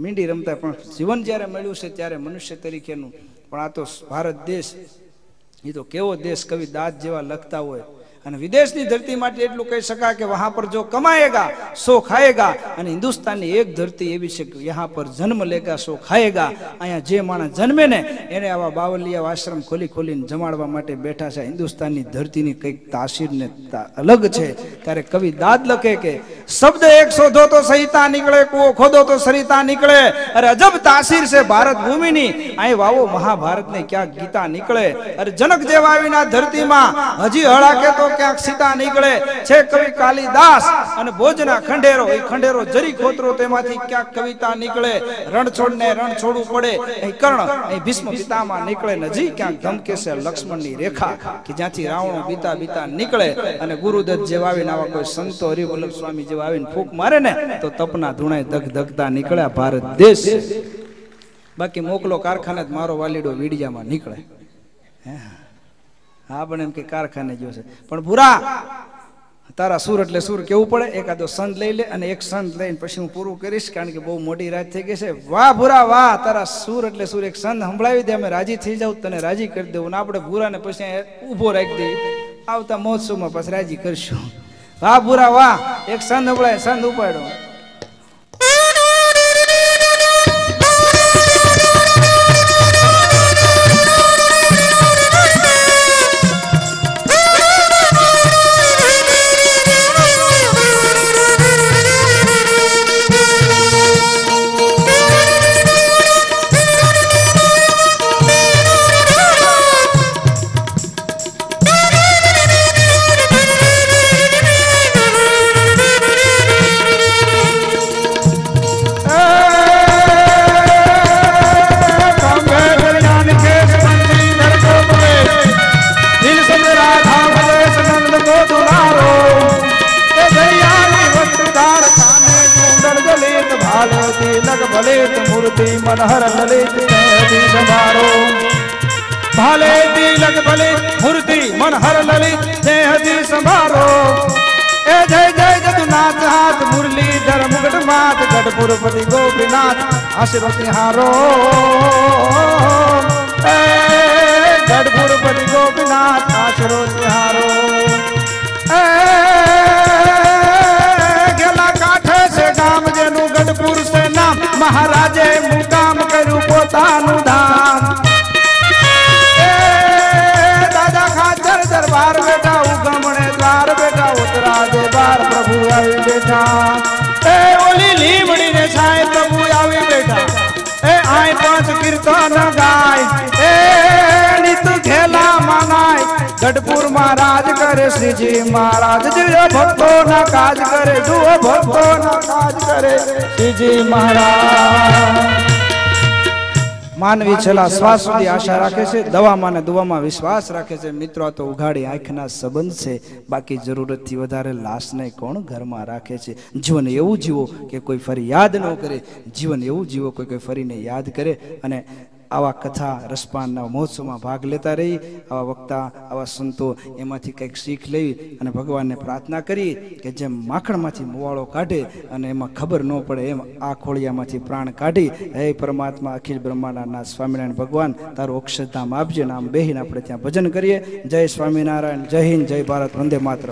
મીંડી રમતા પણ જીવન જ્યારે મળ્યું છે ત્યારે મનુષ્ય તરીકેનું પણ આ તો ભારત દેશ એ તો કેવો દેશ કવિ દાંત જેવા લખતા હોય અને વિદેશની ધરતી માટે એટલું કહી શકાય કે વહાં પર જો કમાયેગા સો ખાયેગા અને હિન્દુસ્તાનની એક ધરતી એવી છે કે યહાં પર જન્મ લેગા સો ખાયેગા અહીંયા જે માણસ જન્મે ને એને આવા બાવલિયા આશ્રમ ખોલી ખોલીને જમાડવા માટે બેઠા છે હિન્દુસ્તાનની ધરતીની કંઈક તાસીર ને અલગ છે ત્યારે કવિ દાદ લખે કે શબ્દ એક શોધો તો સહિતા નીકળે કુવો ખોદો તો સરિતા નીકળે અરે અજબ તાસીર છે ભારત ભૂમિની અહીં વાવો મહાભારતને ક્યાંક ગીતા નીકળે અરે જનક જેવા દેવાવીના ધરતીમાં હજી હળાકે તો ક્યાંક સીતા નીકળે છે કવિ કાલિદાસ અને ભોજના ખંડેરો એ ખંડેરો જરી ખોતરો તેમાંથી ક્યાંક કવિતા નીકળે રણછોડ ને રણ છોડવું પડે અહીં કર્ણ અહીં ભીષ્મ પિતામાં નીકળે નજી ક્યાંક ધમકેશે લક્ષ્મણ ની રેખા કે જ્યાંથી રાવણ બીતા બીતા નીકળે અને ગુરુદત્ત જેવા આવીને આવા કોઈ સંતો હરિવલ્લભ સ્વામી જેવા આવીને ફૂંક મારે ને તો તપના ધૂણે ધગ ધગતા નીકળ્યા ભારત દેશ બાકી મોકલો કારખાને મારો વાલીડો વીડિયામાં નીકળે હે હા પણ એમ કે કારખાને ગયો છે પણ ભૂરા તારા સુર એટલે સુર કેવું પડે એકાદો સંત લઈ લે અને એક સંત લઈને પછી હું પૂરું કરીશ કારણ કે બહુ મોટી રાત થઈ ગઈ છે વાહ ભૂરા વાહ તારા સુર એટલે સુર એક સંત સંભળાવી દે અમે રાજી થઈ જાવ તને રાજી કરી દેવું ને આપણે ભૂરાને પછી ઊભો રાખી દઈ આવતા મહોત્સવમાં પછી રાજી કરશું વાહ ભૂરા વાહ એક સંત સંભળાય સંત ઉપાડ્યો मनहर ललित दीनारो तिलक भले मूर्ति मनहर ललित देहदी संभारो ए जय जय जदुनाथ हाथ मुरली धर मुगट मात गढ़पुरपति गोपीनाथ आशीर्वती सिंहारो गढ़पुरपति गोपीनाथ आशीर्वती सिंहारो મહારાજે મુકામ કર્યું પોતાનું ધામ એ દાદા ખાચર દરબાર બેઠા ઉગમણે દ્વાર બેઠા ઉતરા દે બાર પ્રભુ આવી બેઠા એ ઓલી લીમડીને સાંઈ પ્રભુ આવી બેઠા એ આય પાંચ કીર્તન ગાય ગઢપુર માં કરે શ્રીજી મહારાજ જુઓ ભક્તો ના કાજ કરે જુઓ ભક્તો ના કાજ કરે શ્રીજી મહારાજ માનવી છેલ્લા શ્વાસ સુધી આશા રાખે છે દવામાં અને દુવામાં વિશ્વાસ રાખે છે મિત્રો તો ઉઘાડી આંખના સંબંધ છે બાકી જરૂરતથી વધારે લાશને કોણ ઘરમાં રાખે છે જીવન એવું જીવો કે કોઈ ફરી યાદ ન કરે જીવન એવું જીવો કોઈ કોઈ ફરીને યાદ કરે અને આવા કથા રસપાનના મહોત્સવમાં ભાગ લેતા રહી આવા વક્તા આવા સંતો એમાંથી કંઈક શીખ લેવી અને ભગવાનને પ્રાર્થના કરી કે જેમ માખણમાંથી મુવાળો કાઢે અને એમાં ખબર ન પડે એમ આ ખોળિયામાંથી પ્રાણ કાઢી હે પરમાત્મા અખિલ બ્રહ્માંડના સ્વામિનારાયણ ભગવાન તારું અક્ષરધામ આપજે નામ બેહીને આપણે ત્યાં ભજન કરીએ જય સ્વામિનારાયણ જય હિન્દ જય ભારત વંદે માત્ર